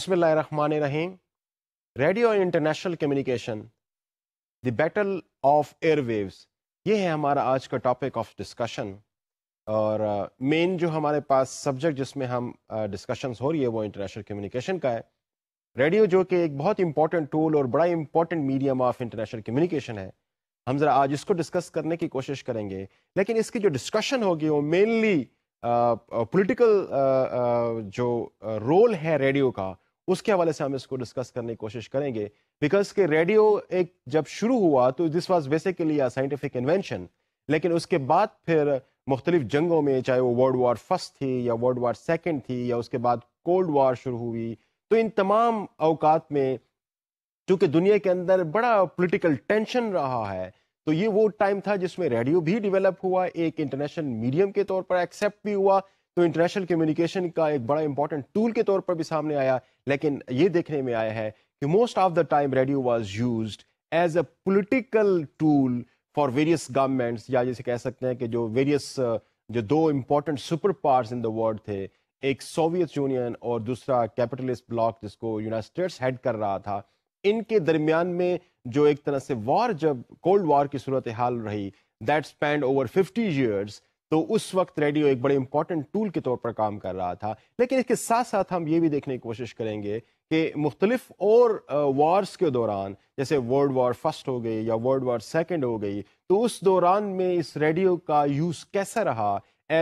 बिस्मिल्लाहिर्रहमानिर्रहीम radio international communication the battle of airwaves ये है हमारा आज का टॉपिक ऑफ डिस्कशन और मेन जो हमारे पास सब्जेक्ट जिसमें हम डिस्कशंस हो रही है वो इंटरनेशनल कम्युनिकेशन का है रेडियो जो कि एक बहुत इंपॉर्टेंट टूल और बड़ा important medium of international communication है हम ज़रा आज इसको डिस्कस करने की कोशिश करेंगे लेकिन इसकी जो डिस्कशन होगी वो mainly political uh, uh, uh, जो रोल है रेडियो का उसके हवाले से हम इसको डिस्कस करने की कोशिश करेंगे बिकॉज के रेडियो एक जब शुरू हुआ तो this was basically a scientific invention लेकिन उसके बाद फिर मुख्तलिफ जंगों में चाहे वो वर्ल्ड वार फर्स्ट थी या वर्ल्ड वार सेकेंड थी या उसके बाद कोल्ड वार शुरू हुई तो इन तमाम अवकात में चूंकि दुनिया के अंदर बड़ा पोलिटिकल टेंशन रहा है तो ये वो टाइम था जिसमें रेडियो भी डिवेलप हुआ एक इंटरनेशनल मीडियम के तौर पर एक्सेप्ट भी हुआ तो इंटरनेशनल कम्युनिकेशन का एक बड़ा इंपॉर्टेंट टूल के तौर पर भी सामने आया लेकिन ये देखने में आया है कि most of the time radio was use as a political tool for various governments या जैसे कह सकते हैं कि जो वेरियस जो दो important super powers in the world थे एक सोवियत यूनियन और दूसरा कैपिटलिस्ट ब्लॉक जिसको यूनाइटेड स्टेट्स हेड कर रहा था इनके दरमियान में जो एक तरह से वॉर जब कोल्ड वॉर की सूरत हाल रही that spend over fifty years तो उस वक्त रेडियो एक बड़े इंपॉर्टेंट टूल के तौर पर काम कर रहा था लेकिन इसके साथ साथ हम ये भी देखने की कोशिश करेंगे कि मुख्तलिफ और वार्स के दौरान जैसे वर्ल्ड वार फर्स्ट हो गई या वर्ल्ड वार सेकेंड हो गई तो उस दौरान में इस रेडियो का यूज़ कैसा रहा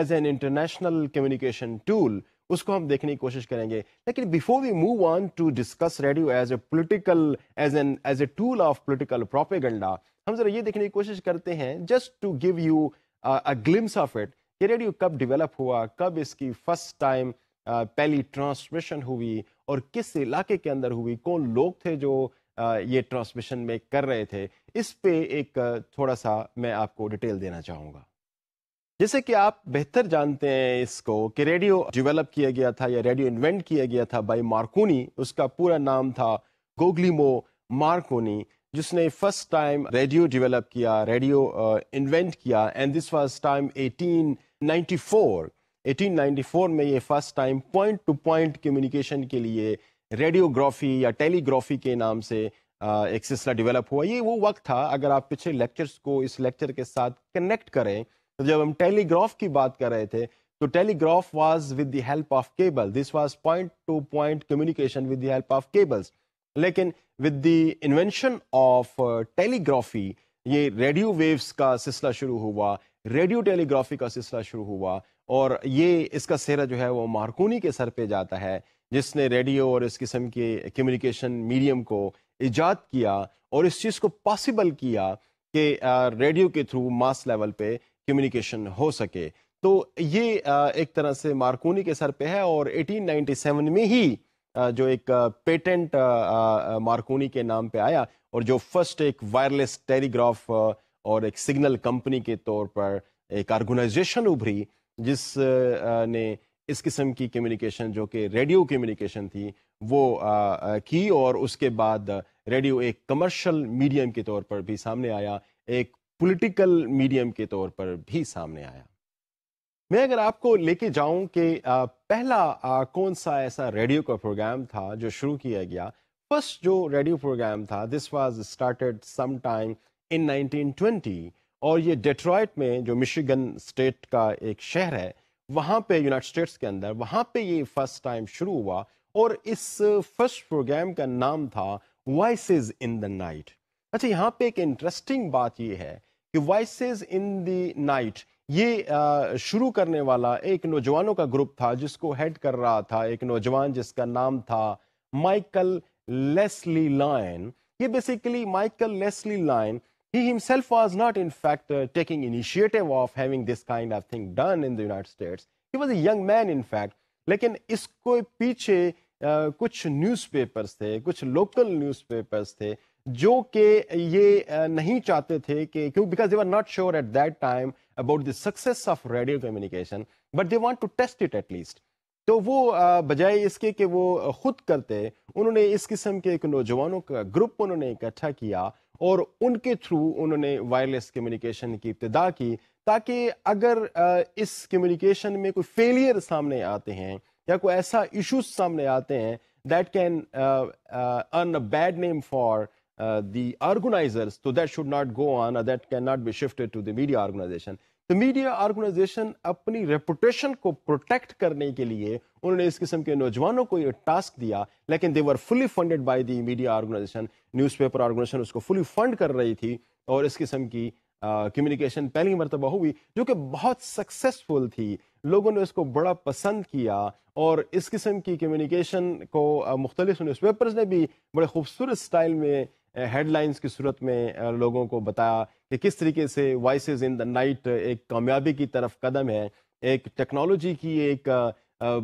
as an international communication tool उसको हम देखने की कोशिश करेंगे लेकिन before we move on to discuss radio as a political as an as a tool of political propaganda हम जरा ये देखने की कोशिश करते हैं just to give you a glimpse of it कि रेडियो कब डेवलप हुआ कब इसकी फर्स्ट टाइम पहली ट्रांसमिशन हुई और किस इलाके के अंदर हुई कौन लोग थे जो ये ट्रांसमिशन में कर रहे थे इस पे एक थोड़ा सा मैं आपको डिटेल देना चाहूँगा जैसे कि आप बेहतर जानते हैं इसको कि रेडियो डेवलप किया गया था या रेडियो इन्वेंट किया गया था बाई मार्कोनी उसका पूरा नाम था गोगलीमो मार्कोनी जिसने फर्स्ट टाइम रेडियो डेवलप किया रेडियो इन्वेंट किया एंड दिस वाज टाइम 1894 1894 में ये first time point to point communication के लिए रेडियोग्राफी या टेलीग्राफी के नाम से एक सिलसिला डेवलप हुआ ये वो वक्त था अगर आप पिछले लेक्चर्स को इस लेक्चर के साथ कनेक्ट करें तो जब हम टेलीग्राफ की बात कर रहे थे तो telegraph was with the help of cable this was point to point communication with the help of cables लेकिन with the invention of telegraphy ये रेडियो वेव्स का सिलसिला शुरू हुआ रेडियो टेलीग्राफी का सिलसिला शुरू हुआ और ये इसका सेहरा जो है वो मारकूनी के सर पे जाता है जिसने रेडियो और इस किस्म के कम्युनिकेशन मीडियम को ईजाद किया और इस चीज़ को पॉसिबल किया कि रेडियो uh, के थ्रू मास लेवल पे कम्युनिकेशन हो सके तो ये uh, एक तरह से मारकूनी के सर पे है और 1897 में ही जो एक पेटेंट मार्कोनी के नाम पे आया और जो फर्स्ट एक वायरलेस टेलीग्राफ और एक सिग्नल कंपनी के तौर पर एक ऑर्गेनाइजेशन उभरी जिस ने इस किस्म की कम्युनिकेशन जो कि रेडियो कम्युनिकेशन थी वो की और उसके बाद रेडियो एक कमर्शल मीडियम के तौर पर भी सामने आया एक पॉलिटिकल मीडियम के तौर पर भी सामने आया मैं अगर आपको लेके जाऊं कि पहला कौन सा ऐसा रेडियो का प्रोग्राम था जो शुरू किया गया फर्स्ट जो रेडियो प्रोग्राम था this was started some time in 1920 और ये डेट्रॉयट में जो मिशिगन स्टेट का एक शहर है वहाँ पे यूनाइटेड स्टेट्स के अंदर वहाँ पे ये फर्स्ट टाइम शुरू हुआ और इस फर्स्ट प्रोग्राम का नाम था वॉइस इन द नाइट अच्छा यहाँ पे एक इंटरेस्टिंग बात ये है कि वॉइसेस इन द नाइट ये शुरू करने वाला एक नौजवानों का ग्रुप था जिसको हेड कर रहा था एक नौजवान जिसका नाम था माइकल लेस्ली लाइन ये basically Michael Leslie Line he himself was not in fact uh, taking initiative of having this kind of thing done in the united states he was a young man in लेकिन इसको पीछे Uh, कुछ newspapers थे कुछ local newspapers थे जो कि ये नहीं चाहते थे कि क्यों because they are not sure at that time about the success of radio communication but they want to test it at least तो वो बजाय इसके कि वो खुद करते उन्होंने इस किस्म के एक नौजवानों का ग्रुप उन्होंने इकट्ठा किया और उनके थ्रू उन्होंने वायरलेस कम्युनिकेशन की इब्तदा की ताकि अगर इस कम्युनिकेशन में कोई फेलियर सामने आते हैं या कोई ऐसा इशूज सामने आते हैं that can earn a bad name for uh, the organizers, so that should not go on or uh, that cannot be shifted to the media organization. तो मीडिया ऑर्गेनाइजेशन अपनी रेपुटेशन को प्रोटेक्ट करने के लिए उन्होंने इस किस्म के नौजवानों को ये टास्क दिया लेकिन they were fully funded by the media organization newspaper organization उसको फुली फंड कर रही थी और इस किस्म की कम्युनिकेशन uh, पहली मरतबा हुई जो कि बहुत सक्सेसफुल थी लोगों ने इसको बड़ा पसंद किया और इस किस्म की कम्युनिकेशन को uh, मुख्तलिफ न्यूज़पेपर्स ने भी बड़े खूबसूरत स्टाइल में हेडलाइंस की सूरत में लोगों को बताया कि किस तरीके से वॉइस इन द नाइट एक कामयाबी की तरफ कदम है एक टेक्नोलॉजी की एक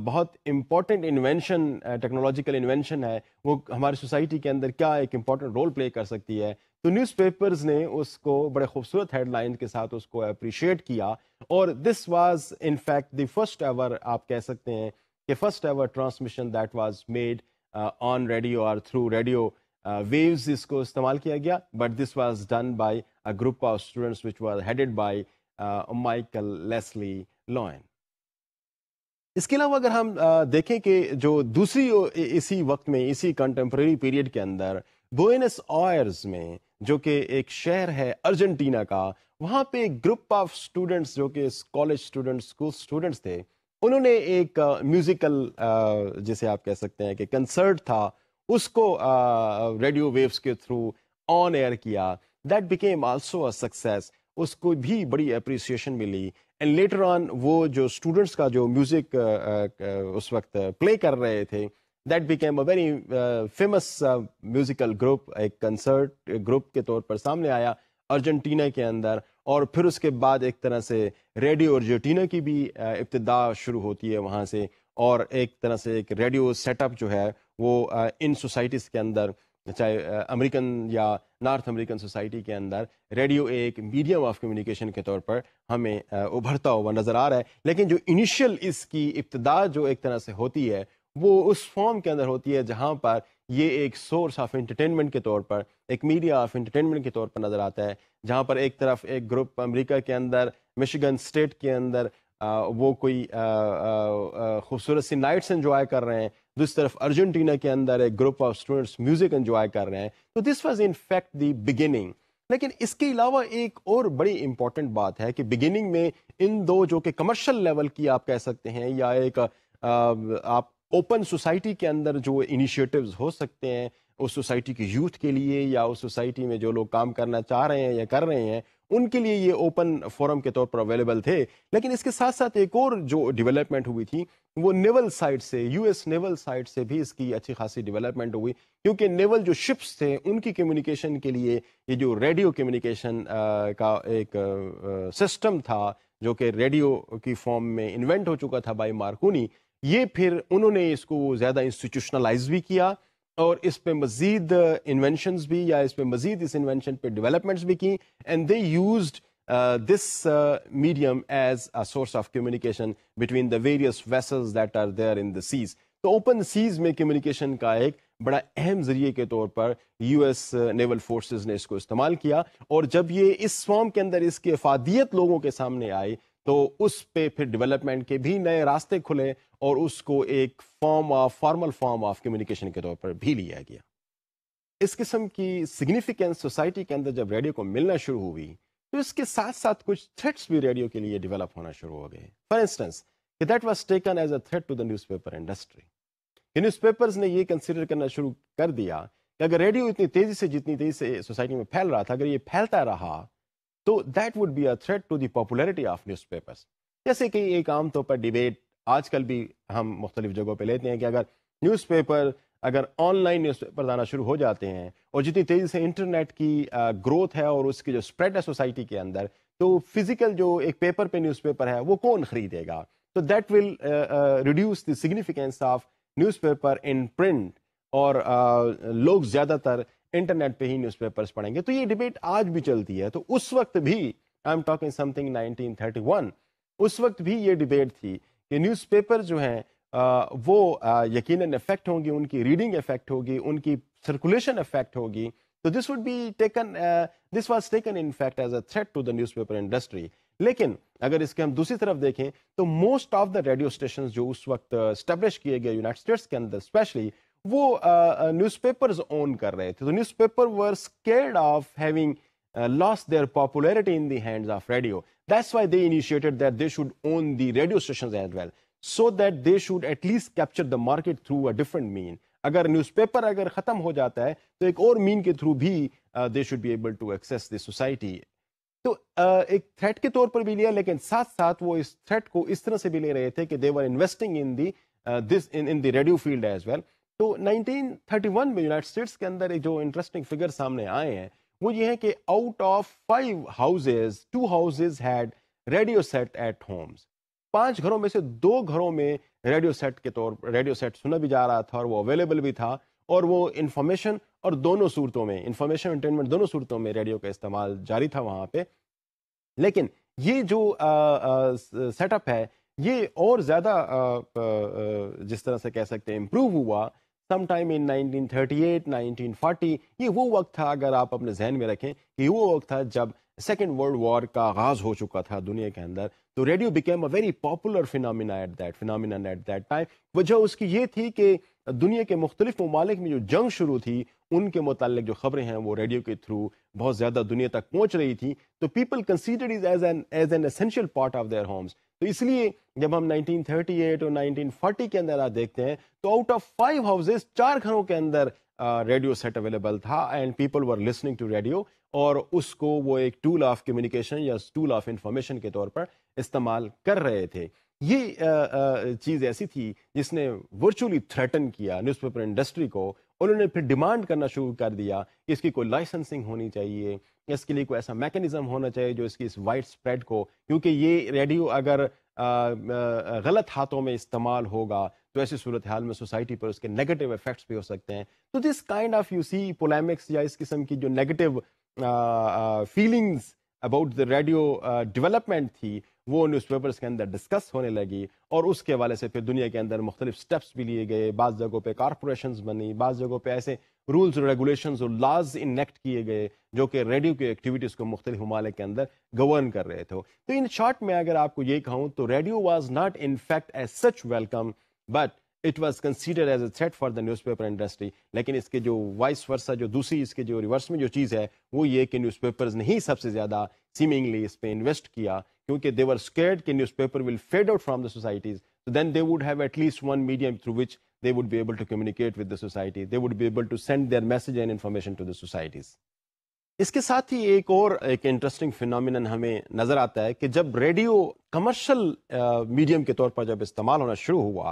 बहुत इम्पॉर्टेंट इन्वेंशन टेक्नोलॉजिकल इन्वेंशन है वो हमारी सोसाइटी के अंदर क्या एक इम्पॉर्टेंट रोल प्ले कर सकती है तो न्यूज़पेपर्स ने उसको बड़े खूबसूरत हेडलाइन के साथ उसको अप्रिशिएट किया और this was in fact the first ever आप कह सकते हैं कि first ever transmission that was made on radio और थ्रू रेडियो वेव्स इसको इस्तेमाल किया गया but this was done by a group of students which was headed by Michael Leslie Lyon इसके अलावा अगर हम uh, देखें कि जो दूसरी इसी वक्त में इसी कंटेम्प्रेरी पीरियड के अंदर बोइनस ऑयर्स में जो कि एक शहर है अर्जेंटीना का वहाँ पे ग्रुप ऑफ स्टूडेंट्स जो कि कॉलेज स्टूडेंट्स स्कूल स्टूडेंट्स थे उन्होंने एक म्यूज़िकल uh, uh, जिसे आप कह सकते हैं कि कंसर्ट था उसको रेडियो वेव्स के थ्रू ऑन एयर किया that became also a success उसको भी बड़ी अप्रिसिएशन मिली एंड लेटर ऑन वो जो स्टूडेंट्स का जो म्यूजिक उस वक्त प्ले कर रहे थे that became a very famous musical group एक कंसर्ट ग्रुप के तौर पर सामने आया अर्जेंटीना के अंदर और फिर उसके बाद एक तरह से रेडियो अर्जेंटीना की भी इब्तदा शुरू होती है वहाँ से और एक तरह से एक रेडियो सेटअप जो है वो इन सोसाइटीज़ के अंदर चाहे अमेरिकन या नॉर्थ अमेरिकन सोसाइटी के अंदर रेडियो एक मीडियम ऑफ कम्युनिकेशन के तौर पर हमें उभरता हुआ नज़र आ रहा है लेकिन जो इनिशियल इसकी इब्तदा जो एक तरह से होती है वो उस फॉर्म के अंदर होती है जहाँ पर ये एक सोर्स ऑफ इंटरटेनमेंट के तौर पर एक मीडिया ऑफ इंटरटेनमेंट के तौर पर नज़र आता है जहाँ पर एक तरफ एक ग्रुप अमेरिका के अंदर मिशिगन स्टेट के अंदर वो कोई खूबसूरत सी नाइट्स इन्जॉय कर रहे हैं दूसरी तरफ अर्जेंटीना के अंदर एक group of students music enjoy कर रहे हैं तो this was in fact the beginning लेकिन इसके अलावा एक और बड़ी इंपॉर्टेंट बात है कि बिगिनिंग में इन दो जो कि कमर्शियल लेवल की आप कह सकते हैं या एक आ, आप ओपन सोसाइटी के अंदर जो इनिशिएटिव्स हो सकते हैं उस सोसाइटी के यूथ के लिए या उस सोसाइटी में जो लोग काम करना चाह रहे हैं या कर रहे हैं उनके लिए ये ओपन फोरम के तौर पर अवेलेबल थे लेकिन इसके साथ साथ एक और जो डेवलपमेंट हुई थी वो नेवल साइड से यूएस नेवल साइड से भी इसकी अच्छी खासी डेवलपमेंट हुई क्योंकि नेवल जो शिप्स थे उनकी कम्युनिकेशन के लिए ये जो रेडियो कम्युनिकेशन का एक सिस्टम था जो कि रेडियो की फॉर्म में इन्वेंट हो चुका था बाई मार्कूनी ये फिर उन्होंने इसको ज़्यादा इंस्टीट्यूशनलाइज भी किया और इस पे मज़ीद इन्वेंशन भी या इस पे मज़ीद इस इन्वेंशन पे डेवलपमेंट्स भी की and they use this medium as a source of communication between the various vessels that are there in the seas तो ओपन सीज में कम्युनिकेशन का एक बड़ा अहम जरिए के तौर पर यूएस नेवल फोर्सेस ने इसको इस्तेमाल किया और जब ये इस फॉर्म के अंदर इसकी अफादियत लोगों के सामने आई तो उस पे फिर डेवलपमेंट के भी नए रास्ते खुले और उसको एक form of formal form of communication के तौर पर भी लिया गया इस किस्म की सिग्निफिकेंस सोसाइटी के अंदर जब रेडियो को मिलना शुरू हुई तो इसके साथ साथ कुछ थ्रेट्स भी रेडियो के लिए डेवलप होना शुरू हो गए for instance that was taken as a threat to the newspaper industry news newspapers ने यह कंसिडर करना शुरू कर दिया कि अगर रेडियो इतनी तेजी से जितनी तेजी से सोसाइटी में फैल रहा था अगर ये फैलता रहा तो that would be a threat to the popularity of newspapers जैसे कि एक आमतौर पर डिबेट आजकल भी हम मुख्तलिफ जगहों पर लेते हैं कि अगर न्यूज़पेपर अगर ऑनलाइन न्यूज़पेपर आना शुरू हो जाते हैं और जितनी तेज़ी से इंटरनेट की ग्रोथ है और उसकी जो स्प्रेड है सोसाइटी के अंदर तो फिजिकल जो एक पेपर पे न्यूज़पेपर है वो कौन खरीदेगा तो that will reduce the significance of newspaper in print और uh, लोग ज़्यादातर इंटरनेट पे ही न्यूज पेपर पढ़ेंगे तो ये डिबेट आज भी चलती है तो उस वक्त भी आई एम टॉकिंग समथिंग 1931 उस वक्त भी ये डिबेट थी कि न्यूज़पेपर जो हैं वो यकीन इफेक्ट होंगी उनकी रीडिंग इफेक्ट होगी उनकी सर्कुलेशन इफेक्ट होगी तो this would be taken this was taken in fact as a threat to the newspaper industry लेकिन अगर इसके हम दूसरी तरफ देखें तो most of the radio station जो उस वक्त स्टैब्लिश किए गए यूनाइटेड स्टेट्स के अंदर स्पेशली वो न्यूज़ न्यूज़पेपर्स ओन कर रहे थे तो newspaper were scared of having lost their popularity in terms of radio that's why they initiated that they should own the radio station as well so that they should at least capture the market through a different mean अगर newspaper अगर ख़त्म हो जाता है तो एक और mean के थ्रू भी they should be able to access the society तो uh, एक थ्रेट के तौर पर भी लिया लेकिन साथ साथ वो इस थ्रेट को इस तरह से भी ले रहे थे कि they were investing in the this in in the radio field as well तो 1931 में यूनाइटेड स्टेट्स के अंदर जो इंटरेस्टिंग फिगर सामने आए हैं वो ये है कि out of five houses two houses had radio set at homes पांच घरों में से दो घरों में रेडियो सेट के तौर पर रेडियो सेट सुना भी जा रहा था और वो अवेलेबल भी था और वो इन्फॉर्मेशन और दोनों सूरतों में इंफॉर्मेशन एंटेनमेंट दोनों सूरतों में रेडियो का इस्तेमाल जारी था वहाँ पे लेकिन ये जो सेटअप है ये और ज़्यादा जिस तरह से कह सकते हैं इम्प्रूव हुआ सम टाइम इन 1938, 1940 ये वो वक्त था अगर आप अपने जहन में रखें कि वो वक्त था जब सेकेंड वर्ल्ड वॉर का आगाज हो चुका था दुनिया के अंदर तो radio became a very popular phenomena at that phenomena at that time वजह उसकी ये थी कि दुनिया के मुख्तलिफ ममालिक में जो जंग शुरू थी उनके मुतल जो खबरें हैं वो रेडियो के थ्रू बहुत ज़्यादा दुनिया तक पहुँच रही थी तो people consider is as an as an essential part of their homes तो इसलिए जब हम 1938 और 1940 के अंदर आप देखते हैं तो आउट ऑफ फाइव हाउसेज चार घरों के अंदर रेडियो सेट अवेलेबल था and people were listening to radio और उसको वो एक टूल ऑफ कम्युनिकेशन या टूल ऑफ इंफॉर्मेशन के तौर पर इस्तेमाल कर रहे थे ये चीज़ ऐसी थी जिसने वर्चुअली थ्रेटन किया न्यूज़पेपर इंडस्ट्री को उन्होंने फिर डिमांड करना शुरू कर दिया कि इसकी कोई लाइसेंसिंग होनी चाहिए इसके लिए कोई ऐसा मैकेनिज्म होना चाहिए जो इसकी इस वाइड स्प्रेड को क्योंकि ये रेडियो अगर गलत हाथों में इस्तेमाल होगा तो ऐसी सूरत हाल में सोसाइटी पर उसके नेगेटिव इफेक्ट्स भी हो सकते हैं तो this kind of you see polemics या इस किस्म की जो negative feelings about the radio development थी वो न्यूज़पेपर्स के अंदर डिस्कस होने लगी और उसके वाले से फिर दुनिया के अंदर मुख्तलिफ स्टेप्स भी लिए गए बाज़ जगहों पर कॉरपोरेशन बनी बाद जगहों पर ऐसे रूल्स और रेगुलेशन और लाज इनेक्ट किए गए जो कि रेडियो की एक्टिविटीज़ को मुख्तलि ममालिक के अंदर गवर्न कर रहे थे तो इन शॉर्ट में अगर आपको ये कहूँ तो radio was not in fact as such welcome but it was consider as a सेट for the newspaper industry लेकिन इसके जो वाइस वर्षा जो दूसरी इसके जो रिवर्स में जो चीज़ है वो ये कि न्यूज़ पेपर्स ने ही सबसे ज़्यादा सीमिंगली इस पर इन्वेस्ट किया क्योंकि देवर स्केर्ड के newspaper will fade out from the societies So then they would have at least one medium through which they would be able to communicate with the society. They would be able to send their message and information to the societies. इसके साथ ही एक और एक interesting phenomenon हमें नज़र आता है कि जब रेडियो कमर्शियल मीडियम के तौर पर जब इस्तेमाल होना शुरू हुआ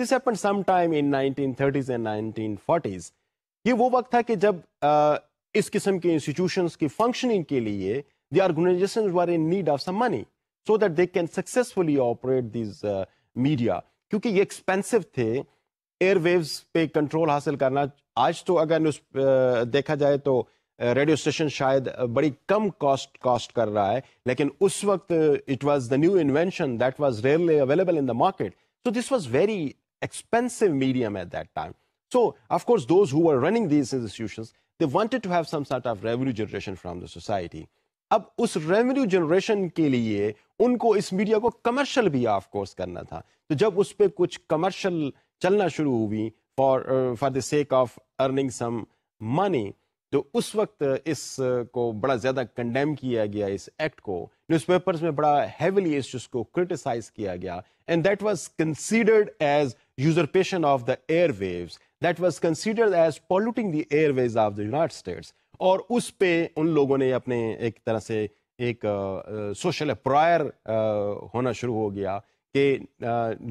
this happen some time 1930s and 1940s ये वो वक्त था कि जब uh, इस किस्म के इंस्टीट्यूशंस की फंक्शनिंग के लिए the organization were in need of some money so that they can successfully operate these media क्योंकि ये एक्सपेंसिव थे एयरवेव्स पे कंट्रोल हासिल करना आज तो अगर न्यूज देखा जाए तो रेडियो स्टेशन शायद बड़ी कम कॉस्ट कॉस्ट कर रहा है लेकिन उस वक्त it was the new invention that was rarely available in the market so this was very expensive medium at that time so of course course those who are running these institutions they wanted to have some sort of revenue अब उस revenue generation के लिए उनको इस media को commercial भी of course करना था तो जब उस पर कुछ कमर्शियल चलना शुरू हुई for for the sake of earning some money तो उस वक्त इस uh, को बड़ा ज़्यादा कंडेम किया गया इस एक्ट को न्यूज़पेपर्स में बड़ा हैविली इस को क्रिटिसाइज किया गया and that was considered as usurpation of the airwaves that was considered as polluting the airways of the United States और उस पे उन लोगों ने अपने एक तरह से एक सोशल प्रायर होना शुरू हो गया कि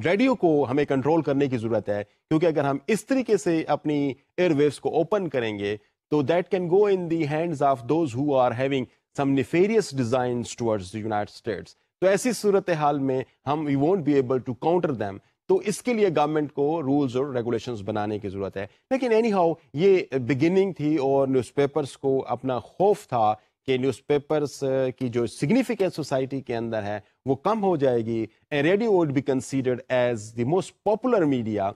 रेडियो को हमें कंट्रोल करने की ज़रूरत है क्योंकि अगर हम इस तरीके से अपनी एयरवेव्स को ओपन करेंगे तो that can go in the hands of those who are having some nefarious design towards the United States तो ऐसी सूरत हाल में हम we won't be able to counter them तो इसके लिए गवर्नमेंट को रूल्स और रेगुलेशन बनाने की ज़रूरत है लेकिन एनी हाउ ये बिगिनिंग थी और न्यूज़पेपर्स को अपना खौफ था कि न्यूज़पेपर्स की जो सिग्निफिकेंस सोसाइटी के अंदर है वो कम हो जाएगी and radio would be considered as the most popular media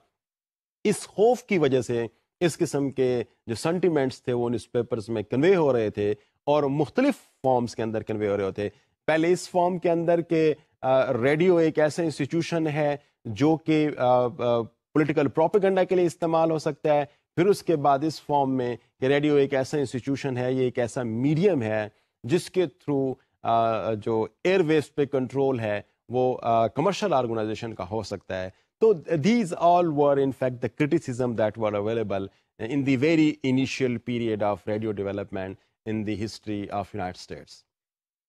इस खौफ की वजह से इस किस्म के जो सेंटिमेंट्स थे वो न्यूज़पेपर्स में कन्वे हो रहे थे और मुख्तलिफ फॉर्म्स के अंदर कन्वे हो रहे होते पहले इस फॉर्म के अंदर के रेडियो एक ऐसा इंस्टीट्यूशन है जो कि पॉलिटिकल प्रोपेगेंडा के लिए इस्तेमाल हो सकता है फिर उसके बाद इस फॉर्म में कि रेडियो एक ऐसा इंस्टीट्यूशन है ये एक ऐसा मीडियम है जिसके थ्रू जो एयरवेव्स पे कंट्रोल है वो कमर्शल ऑर्गेनाइजेशन का हो सकता है तो these all were in fact the criticism that were available in the very initial period of radio development in the history of United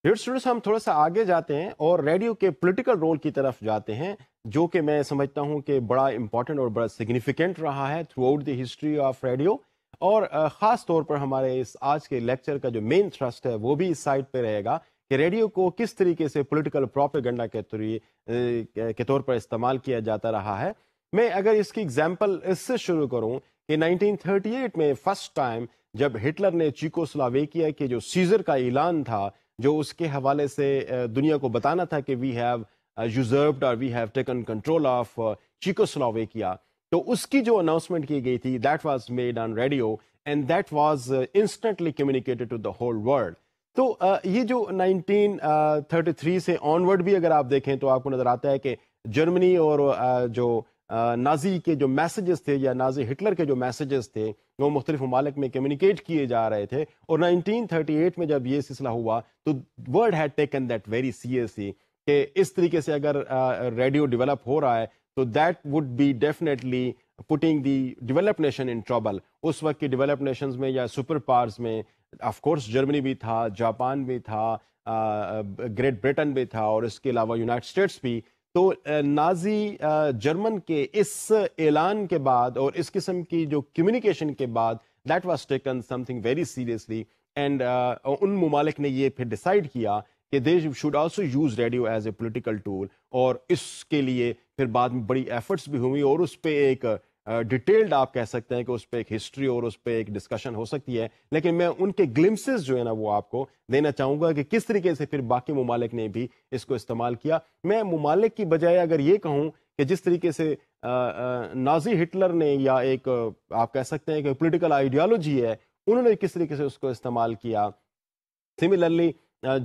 dear students हम थोड़ा सा आगे जाते हैं और रेडियो के पॉलिटिकल रोल की तरफ जाते हैं जो कि मैं समझता हूं कि बड़ा इंपॉर्टेंट और बड़ा सिग्निफिकेंट रहा है throughout the history of radio और ख़ास तौर पर हमारे इस आज के लेक्चर का जो मेन थ्रस्ट है वो भी इस साइड पे रहेगा कि रेडियो को किस तरीके से पोलिटिकल प्रोपेगेंडा के थ्री के तौर पर इस्तेमाल किया जाता रहा है मैं अगर इसकी एग्जाम्पल इससे शुरू करूँ कि 1938 में फर्स्ट टाइम जब हिटलर ने चीको स्लावेकिया के जो सीजर का ऐलान था जो उसके हवाले से दुनिया को बताना था कि वी हैव यूजर्व्ड और we have taken control of Czechoslovakia तो उसकी जो अनाउंसमेंट की गई थी that was made on radio and that was instantly communicated to the whole world तो ये जो 1933 से ऑनवर्ड भी अगर आप देखें तो आपको नज़र आता है कि जर्मनी और जो नाजी के जो मैसेजेस थे या नाजी हिटलर के जो मैसेजेस थे वो मुख्तलिफ ममालिक में कम्युनिकेट किए जा रहे थे और 1938 में जब ये सिलसिला हुआ तो world had taken that very seriously कि इस तरीके से अगर रेडियो डेवलप हो रहा है तो that would be definitely putting the develop nation in trouble उस वक्त की डेवलप नेशन में या सुपर पार्स में ऑफकोर्स जर्मनी भी था जापान भी था ग्रेट ब्रिटेन भी था और इसके अलावा यूनाइटेड स्टेट्स भी तो नाजी जर्मन के इस ऐलान के बाद और इस किस्म की जो कम्युनिकेशन के बाद that was taken something very seriously and उन ममालिक ने ये फिर डिसाइड किया कि they should also use radio as a political tool और इसके लिए फिर बाद में बड़ी एफर्ट्स भी हुई और उस पर एक डिटेल्ड आप कह सकते हैं कि उस पर एक हिस्ट्री और उस पर एक डिस्कशन हो सकती है लेकिन मैं उनके ग्लिम्सेस जो है ना वो आपको देना चाहूँगा कि किस तरीके से फिर बाकी ममालिक ने भी इसको इस्तेमाल किया मैं ममालिक की बजाय अगर ये कहूँ कि जिस तरीके से नाजी हिटलर ने या एक आप कह सकते हैं कि पोलिटिकल आइडियालॉजी है उन्होंने किस तरीके से उसको इस्तेमाल किया सिमिलरली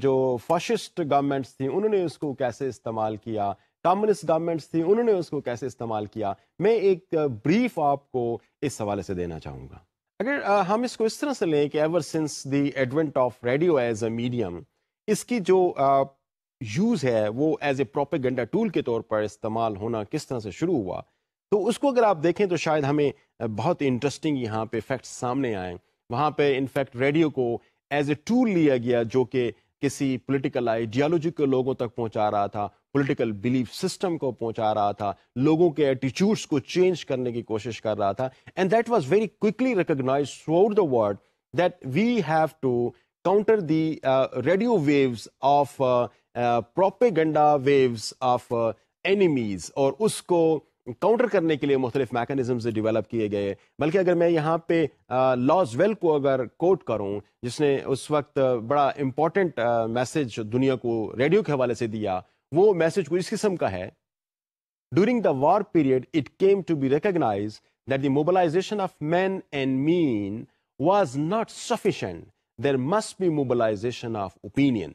जो फॉशिस्ट गवर्नमेंट्स थी उन्होंने उसको कैसे इस्तेमाल किया कम्युनिस्ट गवर्नमेंट्स थी उन्होंने उसको कैसे इस्तेमाल किया मैं एक ब्रीफ आपको इस हवाले से देना चाहूँगा अगर हम इसको इस तरह से लें कि ever since the advent of radio as a medium इसकी जो यूज़ है वो एज ए प्रोपेगेंडा टूल के तौर पर इस्तेमाल होना किस तरह से शुरू हुआ तो उसको अगर आप देखें तो शायद हमें बहुत इंटरेस्टिंग यहाँ पे फैक्ट्स सामने आए वहाँ पे इनफैक्ट रेडियो को एज ए टूल लिया गया जो कि किसी पोलिटिकल आइडियालॉजी को लोगों तक पहुँचा रहा था पॉलिटिकल बिलीफ सिस्टम को पहुंचा रहा था लोगों के एटीट्यूड्स को चेंज करने की कोशिश कर रहा था and that was very quickly recognize through the world that we have to counter the uh, radio waves of uh, uh, propaganda uh, और उसको काउंटर करने के लिए मुख्तलिफ मैकेनिज्म डेवलप किए गए बल्कि अगर मैं यहाँ पे लॉज uh, वेल को अगर कोट करूँ जिसने उस वक्त बड़ा इम्पॉर्टेंट मैसेज uh, दुनिया को रेडियो के हवाले से दिया वो मैसेज कोई इस किस्म का है during the war period it came to be recognize that the mobilization of man and men was not sufficient there must be mobilization of opinion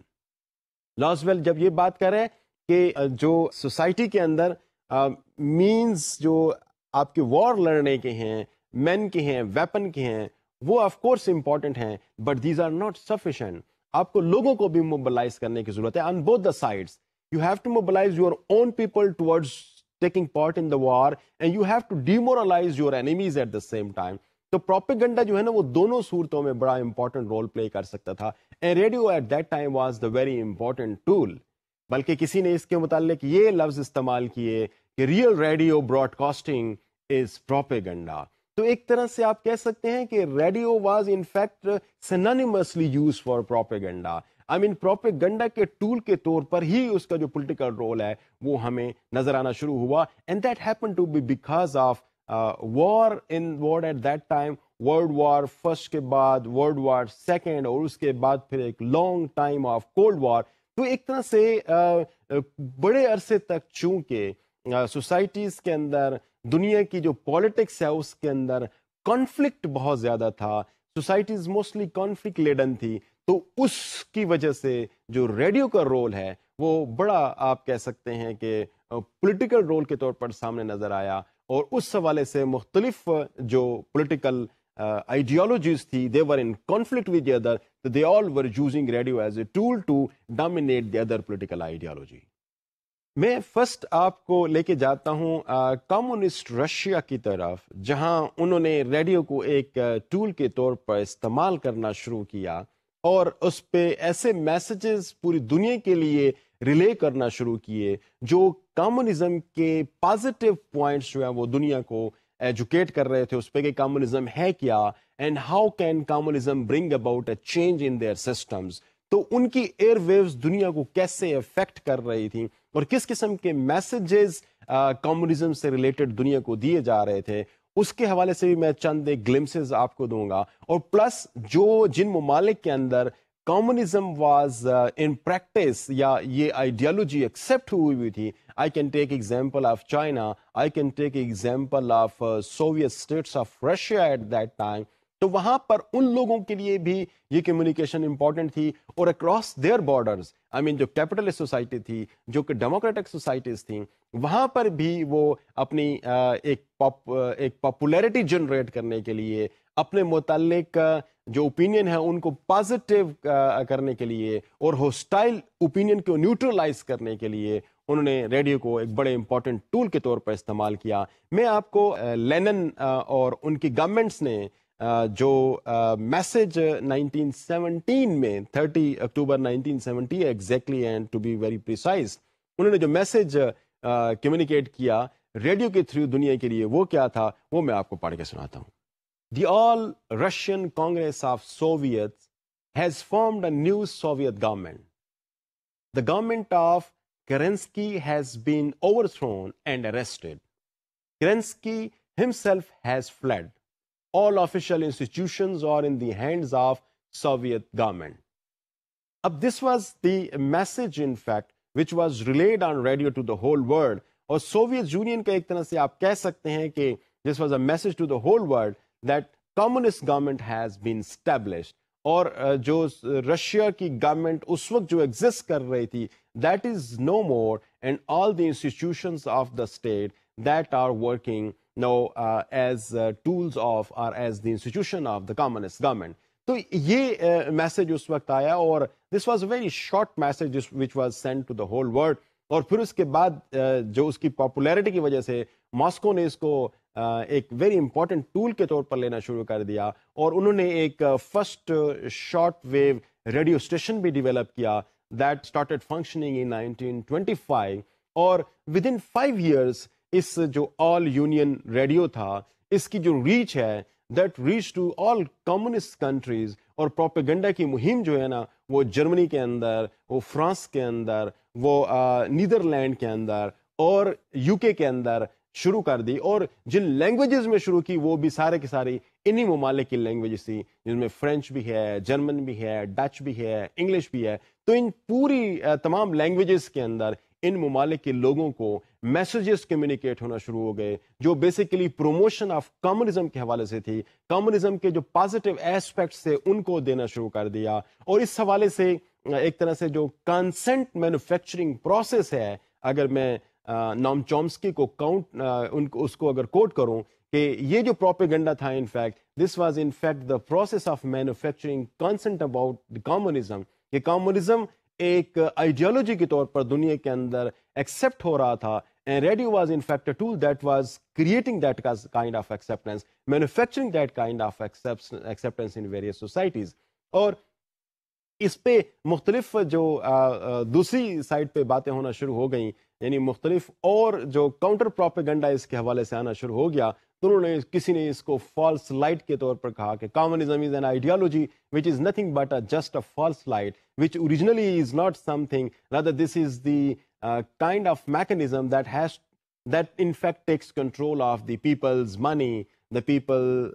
Lasswell जब ये बात कर रहे हैं कि जो सोसाइटी के अंदर मीन्स uh, जो आपके वॉर लड़ने के हैं मैन के हैं वेपन के हैं वो ऑफ कोर्स इंपॉर्टेंट हैं but these are not sufficient आपको लोगों को भी मोबालाइज करने की जरूरत है on both the sides You have to mobilize your own people towards taking part in the war and you have to demoralize your enemies at the same time. तो propaganda, you है ना वो दोनों सूरतों play. बड़ा important role play कर सकता था and radio at that time was the very important tool बल्कि किसी ने इसके मुतालिक ये लफ्ज इस्तेमाल किए कि real radio broadcasting is propaganda तो एक तरह से आप कह सकते हैं कि radio was I mean propaganda के टूल के तौर पर ही उसका जो पोलिटिकल रोल है वो हमें नजर आना शुरू हुआ and that happen to be because of war in war at that time world war first के बाद वर्ल्ड वॉर सेकेंड और उसके बाद फिर एक long time of cold war तो एक तरह से uh, uh, बड़े अरसे तक चूंकि सोसाइटीज uh, के अंदर दुनिया की जो पॉलिटिक्स है उसके अंदर कॉन्फ्लिक्ट बहुत ज्यादा था सोसाइटीज मोस्टली कॉन्फ्लिक्ट लेडन थी तो उसकी वजह से जो रेडियो का रोल है वो बड़ा आप कह सकते हैं कि पॉलिटिकल रोल के तौर पर सामने नज़र आया और उस हवाले से मुख्तलिफ जो पॉलिटिकल ideologies थी they in conflict with with each other तो they all were using radio as a tool to dominate the other मैं फर्स्ट आपको लेके जाता हूं कम्युनिस्ट रशिया की तरफ जहां उन्होंने रेडियो को एक टूल के तौर पर इस्तेमाल करना शुरू किया और उस पर ऐसे मैसेजेस पूरी दुनिया के लिए रिले करना शुरू किए जो कम्युनिज्म के पॉजिटिव पॉइंट्स जो है वो दुनिया को एजुकेट कर रहे थे उस पर कि कम्युनिज्म है क्या and how can communism bring about a change in their systems तो उनकी एयरवेव्स दुनिया को कैसे अफेक्ट कर रही थी और किस किस्म के मैसेजेस कम्युनिज्म से रिलेटेड दुनिया को दिए जा रहे थे उसके हवाले से भी मैं चंद एक ग्लिम्सेज आपको दूंगा और प्लस जो जिन ममालिक के अंदर कम्युनिज्म वाज इन प्रैक्टिस या ये आइडियोलॉजी एक्सेप्ट हुई हुई थी I can take example of China I can take example of Soviet states of Russia at that time तो वहां पर उन लोगों के लिए भी ये कम्युनिकेशन इंपॉर्टेंट थी और across their borders I mean जो कैपिटलिस्ट सोसाइटी थी जो कि डेमोक्रेटिक सोसाइटीज थी वहां पर भी वो अपनी एक पॉप एक पॉपुलैरिटी जनरेट करने के लिए अपने मुतलक जो ओपिनियन है उनको पॉजिटिव करने के लिए और होस्टाइल ओपिनियन को न्यूट्रलाइज करने के लिए उन्होंने रेडियो को एक बड़े इंपॉर्टेंट टूल के तौर पर इस्तेमाल किया मैं आपको लेनन और उनकी गवर्नमेंट्स ने जो मैसेज uh, 1917 में 30 October 1970 exactly and to be very precise उन्होंने जो मैसेज कम्युनिकेट uh, किया रेडियो के थ्रू दुनिया के लिए वो क्या था वो मैं आपको पढ़ के सुनाता हूँ The All Russian Congress of Soviets has formed a new Soviet government. The government of Kerensky has been overthrown and arrested. Kerensky himself has fled. all official institutions are in the hands of Soviet government. this was the message, in fact, which was relayed on radio to the whole world. Or Soviet Union, this was a message to the whole world that communist government has been established. Or uh, Russia ki government jo exist kar rahi thi, that is no more, and all the institutions of the state that are working. No as tools of or as the institution of the communist government तो ये message उस वक्त आया और this was a very short message which was send to the whole world और फिर उसके बाद जो उसकी पॉपुलैरिटी की वजह से मॉस्को ने इसको एक वेरी इंपॉर्टेंट टूल के तौर पर लेना शुरू कर दिया और उन्होंने एक first short wave radio station भी डिवेलप किया that started functioning in nineteen twenty five और विद इन फाइव ईयर्स इस जो ऑल यूनियन रेडियो था इसकी जो रीच है that reach to all communist countries और प्रोपेगेंडा की मुहिम जो है ना वो जर्मनी के अंदर वो फ्रांस के अंदर वो नीदरलैंड के अंदर और यूके के अंदर शुरू कर दी और जिन लैंग्वेजेस में शुरू की वो भी सारे के सारी इन्हीं ममालिक की लैंग्वेजेस थी जिनमें फ्रेंच भी है जर्मन भी है डच भी है इंग्लिश भी है तो इन पूरी तमाम लैंग्वेजेस के अंदर इन ममालिक के लोगों को मैसेजेस कम्युनिकेट होना शुरू हो गए जो बेसिकली प्रोमोशन ऑफ कम्युनिज्म के हवाले से थी कम्युनिज्म के जो पॉजिटिव एस्पेक्ट्स थे उनको देना शुरू कर दिया और इस हवाले से एक तरह से जो कंसेंट मैन्युफैक्चरिंग प्रोसेस है अगर मैं नॉम चॉम्सकी को काउंट उनको उसको अगर कोट करूं कि ये जो प्रोपेगेंडा था in fact this was in fact the process of manufacturing consent about communism ये कम्युनिज्म एक आइडियोलॉजी के तौर पर दुनिया के अंदर एक्सेप्ट हो रहा था And radio was, in fact, a tool that was creating that kind of acceptance, manufacturing that kind of acceptance in various societies. or اس پہ مختلف جو دوسری दूसरी پہ باتیں ہونا شروع ہو گئیں یعنی مختلف اور جو کاؤنٹر پروپیگنڈا اس کے حوالے سے آنا شروع ہو گیا उन्होंने किसी ने इसको फॉल्स लाइट के तौर पर कहा कि communism is an ideology which is nothing but a just a false light which originally is not something rather this is the kind of mechanism that has that in fact takes control of the people's money the people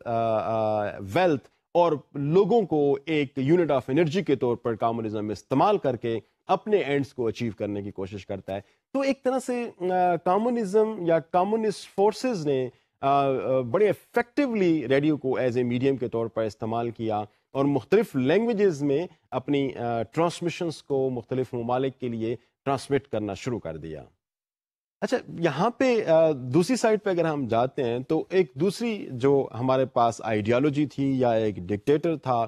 wealth और लोगों को एक unit of energy के तौर पर कॉमनिज्म इस्तेमाल करके अपने एंड्स को अचीव करने की कोशिश करता है तो एक तरह से कॉमनिज्म uh, या कॉमनिस्ट फोर्सेस ने बड़े इफ़ेक्टिवली रेडियो को एज ए मीडियम के तौर पर इस्तेमाल किया और मुख्तलिफ लैंग्वेज में अपनी ट्रांसमिशंस को मुख्तलिफ ममालिक के लिए ट्रांसमिट करना शुरू कर दिया अच्छा यहाँ पे दूसरी साइड पे अगर हम जाते हैं तो एक दूसरी जो हमारे पास आइडियालॉजी थी या एक डिक्टेटर था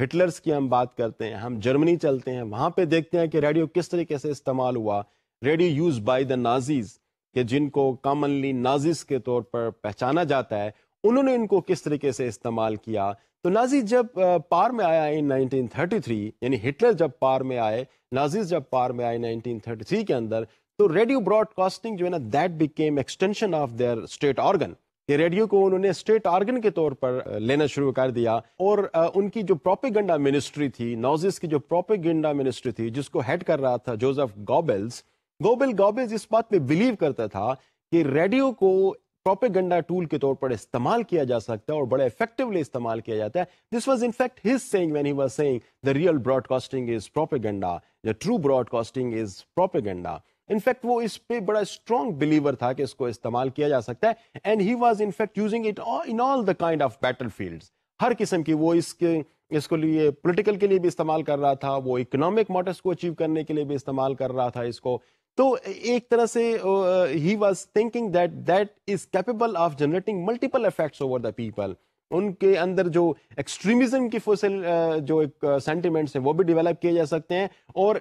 हिटलर्स की हम बात करते हैं हम जर्मनी चलते हैं वहाँ पे देखते हैं कि रेडियो किस तरीके से इस्तेमाल हुआ radio use by the Nazis कि जिनको कॉमनली नाजिस के तौर पर पहचाना जाता है उन्होंने इनको किस तरीके से इस्तेमाल किया तो नाजी जब पार में आया इन 1933 यानी हिटलर जब पार में आए नाजिस जब पार में आए 1933 के अंदर तो रेडियो ब्रॉडकास्टिंग जो है ना that became extension of their state organ ये रेडियो को उन्होंने स्टेट ऑर्गन के तौर पर लेना शुरू कर दिया और उनकी जो प्रोपेगेंडा मिनिस्ट्री थी नॉजिस की जो प्रोपेगेंडा मिनिस्ट्री थी जिसको हेड कर रहा था जोसेफ गॉबेल्स गोबिल गॉबिज इस बात पे बिलीव करता था कि रेडियो को प्रोपेगंडा टूल के तौर पर इस्तेमाल किया जा सकता है और बड़े इफेक्टिवली इस्तेमाल किया जाता है this was in fact his saying when he was saying the real broadcasting is propaganda the true broadcasting is propaganda in fact वो इस पे बड़ा स्ट्रॉन्ग बिलीवर था कि इसको इस्तेमाल किया जा सकता है and he was in fact using it in all the kind of battle हर किस्म की वो इसके इसको लिए पॉलिटिकल के लिए भी इस्तेमाल कर रहा था वो इकोनॉमिक मॉडल्स को अचीव करने के लिए भी इस्तेमाल कर रहा था इसको तो एक तरह से he was thinking that that is capable of generating multiple effects over the people उनके अंदर जो एक्सट्रीमिज्म की फसल जो एक सेंटिमेंट्स हैं वो भी डेवलप किए जा सकते हैं और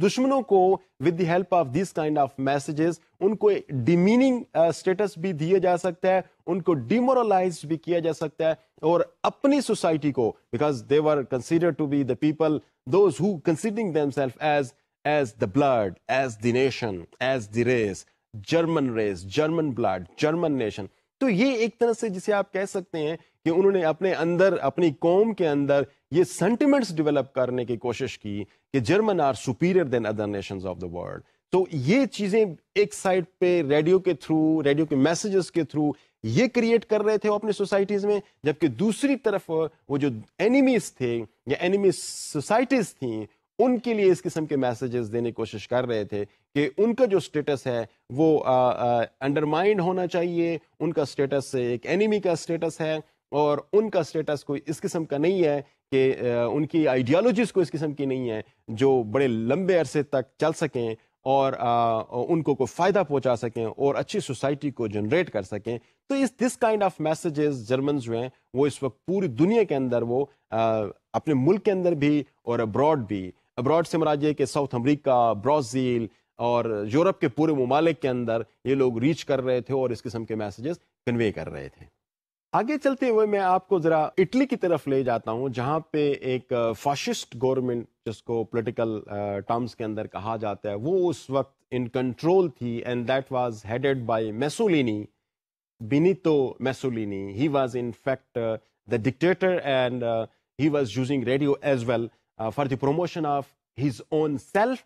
दुश्मनों को with the help of this kind of messages उनको डिमीनिंग स्टेटस भी दिया जा सकता है उनको डिमोरलाइज भी किया जा सकता है और अपनी सोसाइटी को because they were consider to be the people those who considering self as as the blood, as the nation, as the race, German race, German blood, German nation. तो ये एक तरह से जिसे आप कह सकते हैं कि उन्होंने अपने अंदर अपनी कौम के अंदर ये सेंटिमेंट्स डेवलप करने की कोशिश की कि German are superior than other nations of the world तो ये चीजें एक साइड पे रेडियो के थ्रू रेडियो के मैसेजेस के थ्रू ये क्रिएट कर रहे थे वो अपनी सोसाइटीज में जबकि दूसरी तरफ वो जो एनिमीज थे या एनिमी सोसाइटीज थी उनके लिए इस किस्म के मैसेजेस देने की कोशिश कर रहे थे कि उनका जो स्टेटस है वो अंडरमाइंड होना चाहिए उनका स्टेटस एक एनिमी का स्टेटस है और उनका स्टेटस कोई इस किस्म का नहीं है कि उनकी आइडियालॉजीज कोई इस किस्म की नहीं है जो बड़े लंबे अरसे तक चल सकें और आ, उनको कोई फ़ायदा पहुंचा सकें और अच्छी सोसाइटी को जनरेट कर सकें तो इस this kind of messages German जो हैं वो इस वक्त पूरी दुनिया के अंदर वो आ, अपने मुल्क के अंदर भी और अब्रॉड भी अब्रॉड से मराज ये कि साउथ अमरीका ब्राज़ील और यूरोप के पूरे ममालिक के अंदर ये लोग रीच कर रहे थे और इस किस्म के मैसेजेस कन्वे कर रहे थे आगे चलते हुए मैं आपको ज़रा इटली की तरफ ले जाता हूँ जहाँ पे एक फाशिस्ट गवर्नमेंट जिसको पोलिटिकल टर्म्स के अंदर कहा जाता है वो उस वक्त इन कंट्रोल थी and that was headed by Mussolini Benito Mussolini he was in fact the dictator and he was using radio as well for the promotion of his own self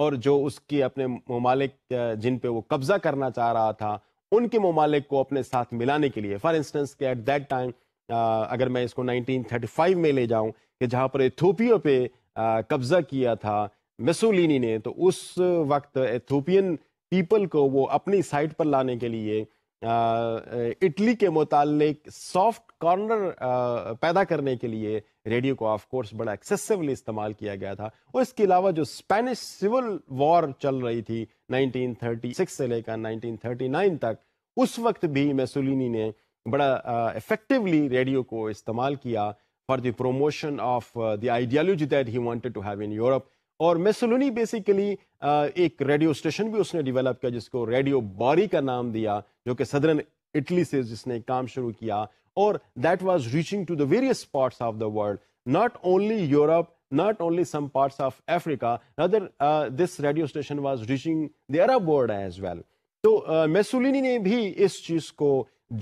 और जो उसके अपने ममालिक uh, जिन पे वो कब्जा करना चाह रहा था उनके ममालिक को अपने साथ मिलाने के लिए फॉर इंस्टेंस के एट दैट टाइम अगर मैं इसको 1935 में ले जाऊं कि जहां पर एथोपियो पे uh, कब्जा किया था मेसोलिनी ने तो उस वक्त एथोपियन पीपल को वो अपनी साइड पर लाने के लिए uh, इटली के मुतालिक सॉफ्ट कॉर्नर पैदा करने के लिए रेडियो को ऑफ कोर्स बड़ा एक्सेसिवली इस्तेमाल किया गया था और इसके अलावा जो स्पेनिश सिविल वॉर चल रही थी 1936 से लेकर 1939 तक उस वक्त भी मैसोलिनी ने बड़ा इफेक्टिवली रेडियो को इस्तेमाल किया for the promotion of the ideology that he wanted to have in Europe और मेसोलोनी बेसिकली एक रेडियो स्टेशन भी उसने डेवलप किया जिसको रेडियो बॉरी का नाम दिया जो कि सदरन इटली से जिसने काम शुरू किया or that was reaching to the various parts of the world, not only Europe, not only some parts of Africa, rather uh, this radio station was reaching the Arab world as well. so, uh, uh, ne bhi is cheez ko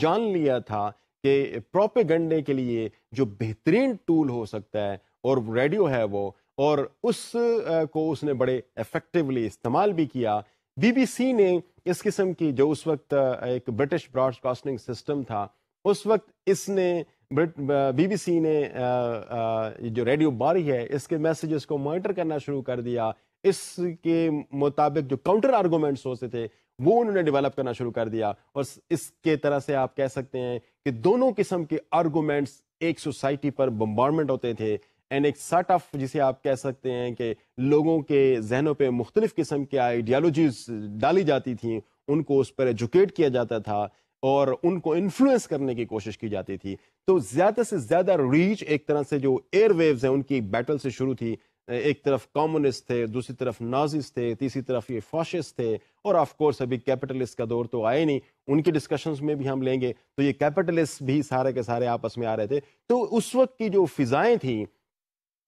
jaan liya tha ke propaganda ke liye jo बेहतरीन tool ho sakta hai aur radio hai wo aur us uh, ko usne bade effectively istemal bhi kiya. BBC ne ने इस किस्म की जो उस वक्त एक British broadcasting system था उस वक्त इसने बीबीसी ने आ, आ, जो रेडियो बारी है इसके मैसेजेस को मॉनिटर करना शुरू कर दिया इसके मुताबिक जो काउंटर आर्गूमेंट्स होते थे वो उन्होंने डेवलप करना शुरू कर दिया और इसके तरह से आप कह सकते हैं कि दोनों किस्म के आर्गूमेंट्स एक सोसाइटी पर बम्बार्डमेंट होते थे एंड एक सट ऑफ जिसे आप कह सकते हैं कि लोगों के जहनों पे मुख्तलिफ किस्म के आइडियालॉजीज डाली जाती थी उनको उस पर एजुकेट किया जाता था और उनको इन्फ्लुएंस करने की कोशिश की जाती थी तो ज्यादा से ज्यादा रीच एक तरह से जो एयरवेव्स हैं उनकी बैटल से शुरू थी एक तरफ कम्युनिस्ट थे दूसरी तरफ नाजिस थे तीसरी तरफ ये फॉशिस थे और ऑफ कोर्स अभी कैपिटलिस्ट का दौर तो आए नहीं उनके डिस्कशंस में भी हम लेंगे तो ये कैपिटलिस्ट भी सारे के सारे आपस में आ रहे थे तो उस वक्त की जो फिजाएं थी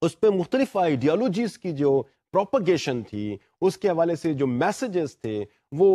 उस पर मुख्तलिफ आइडियालॉजीज़ की जो प्रोपगेशन थी उसके हवाले से जो मैसेजेस थे वो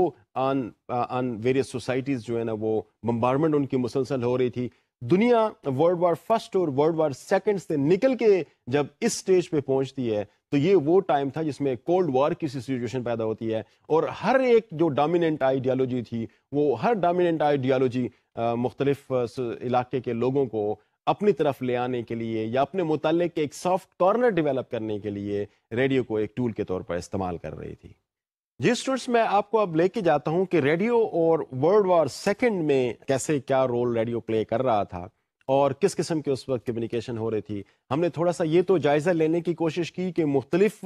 ऑन ऑन वेरियस सोसाइटीज़ जो है ना वो बम्बारमेंट उनकी मुसलसल हो रही थी दुनिया वर्ल्ड वार फर्स्ट और वर्ल्ड वार सेकेंड से निकल के जब इस स्टेज पे पहुंचती है तो ये वो टाइम था जिसमें कोल्ड वॉर की सिचुएशन पैदा होती है और हर एक जो डोमिनेंट आइडियालॉजी थी वो हर डोमिनेंट आइडियालॉजी uh, मुख्तलिफ uh, इलाके के लोगों को अपनी तरफ ले आने के लिए या अपने मुतल के एक सॉफ्ट कॉर्नर डेवलप करने के लिए रेडियो को एक टूल के तौर पर इस्तेमाल कर रही थी जी स्टूडेंट्स मैं आपको अब लेके जाता हूं कि रेडियो और वर्ल्ड वॉर सेकेंड में कैसे क्या रोल रेडियो प्ले कर रहा था और किस किस्म के उस वक्त कम्युनिकेशन हो रही थी हमने थोड़ा सा ये तो जायज़ा लेने की कोशिश की कि मुख्तलिफ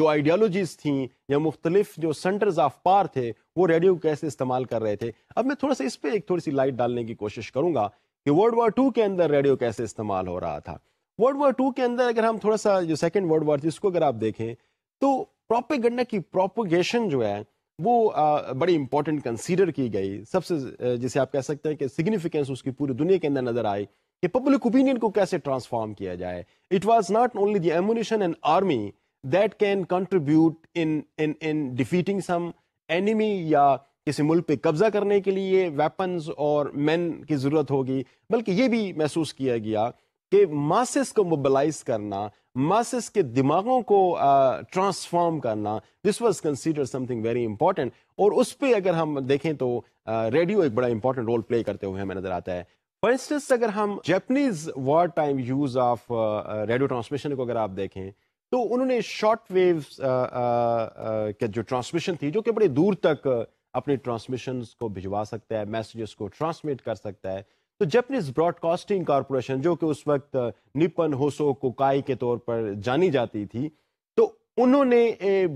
जो आइडियालॉजीज़ थी या मुख्तलिफ जो सेंटर्स ऑफ पार थे वो रेडियो कैसे इस्तेमाल कर रहे थे अब मैं थोड़ा सा इस पर एक थोड़ी सी लाइट डालने की कोशिश करूँगा कि वर्ल्ड वॉर टू के अंदर रेडियो कैसे इस्तेमाल हो रहा था वर्ल्ड वॉर टू के अंदर अगर हम थोड़ा सा जो सेकेंड वर्ल्ड वॉर थी उसको अगर आप देखें तो प्रोपेगंडा की प्रोपोगेशन जो है वो आ, बड़ी इंपॉर्टेंट कंसीडर की गई सबसे जिसे आप कह सकते हैं कि सिग्निफिकेंस उसकी पूरी दुनिया के अंदर नजर आई कि पब्लिक ओपिनियन को कैसे ट्रांसफॉर्म किया जाए it was not only the ammunition and army that can contribute in in in defeating some enemy या किसी मुल्क पे कब्जा करने के लिए वेपन्स और मैन की ज़रूरत होगी बल्कि ये भी महसूस किया गया कि मासिस को मोबलाइज करना मासिस के दिमागों को ट्रांसफॉर्म करना this was consider something very important और उस पर अगर हम देखें तो रेडियो एक बड़ा इंपॉर्टेंट रोल प्ले करते हुए हमें नजर आता है फॉर इंस्टेंस अगर हम Japanese war time use of radio transmission को अगर आप देखें तो उन्होंने शॉर्ट वेव्स uh, के जो ट्रांसमिशन थी जो कि बड़े दूर तक अपने ट्रांसमिशन को भिजवा सकता है मैसेजेस को ट्रांसमिट कर सकता है तो जैपनीज ब्रॉडकास्टिंग कॉरपोरेशन जो कि उस वक्त निपन होसो कोकाई के तौर पर जानी जाती थी तो उन्होंने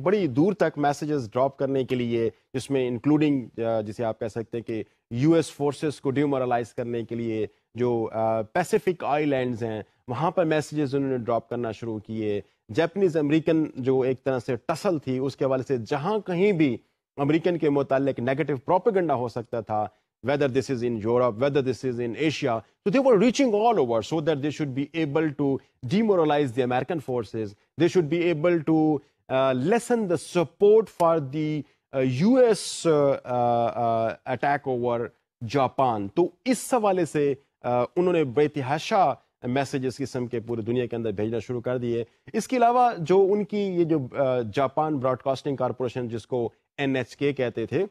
बड़ी दूर तक मैसेजेस ड्रॉप करने के लिए जिसमें इंक्लूडिंग जिसे आप कह सकते हैं कि यूएस फोर्सेस को डिमोरलाइज करने के लिए जो पैसिफिक आइलैंड्स हैं वहाँ पर मैसेजेस उन्होंने ड्रॉप करना शुरू किए जापानीज अमेरिकन जो एक तरह से टसल थी उसके हवाले से जहाँ कहीं भी अमेरिकन के मुतल नेगेटिव प्रोपेगेंडा हो सकता था whether this is in Europe, whether this is in Asia. So they were reaching all over so that they should be able to demoralize the American forces. They should be able to uh, lessen the support for the uh, U.S. Uh, attack over Japan. तो इस हवाले से उन्होंने बेतहाशा messages किस्म के पूरी दुनिया के अंदर भेजना शुरू कर दिए इसके अलावा जो उनकी ये जो जापान ब्रॉडकास्टिंग कॉरपोरेशन जिसको एन एच के कहते थे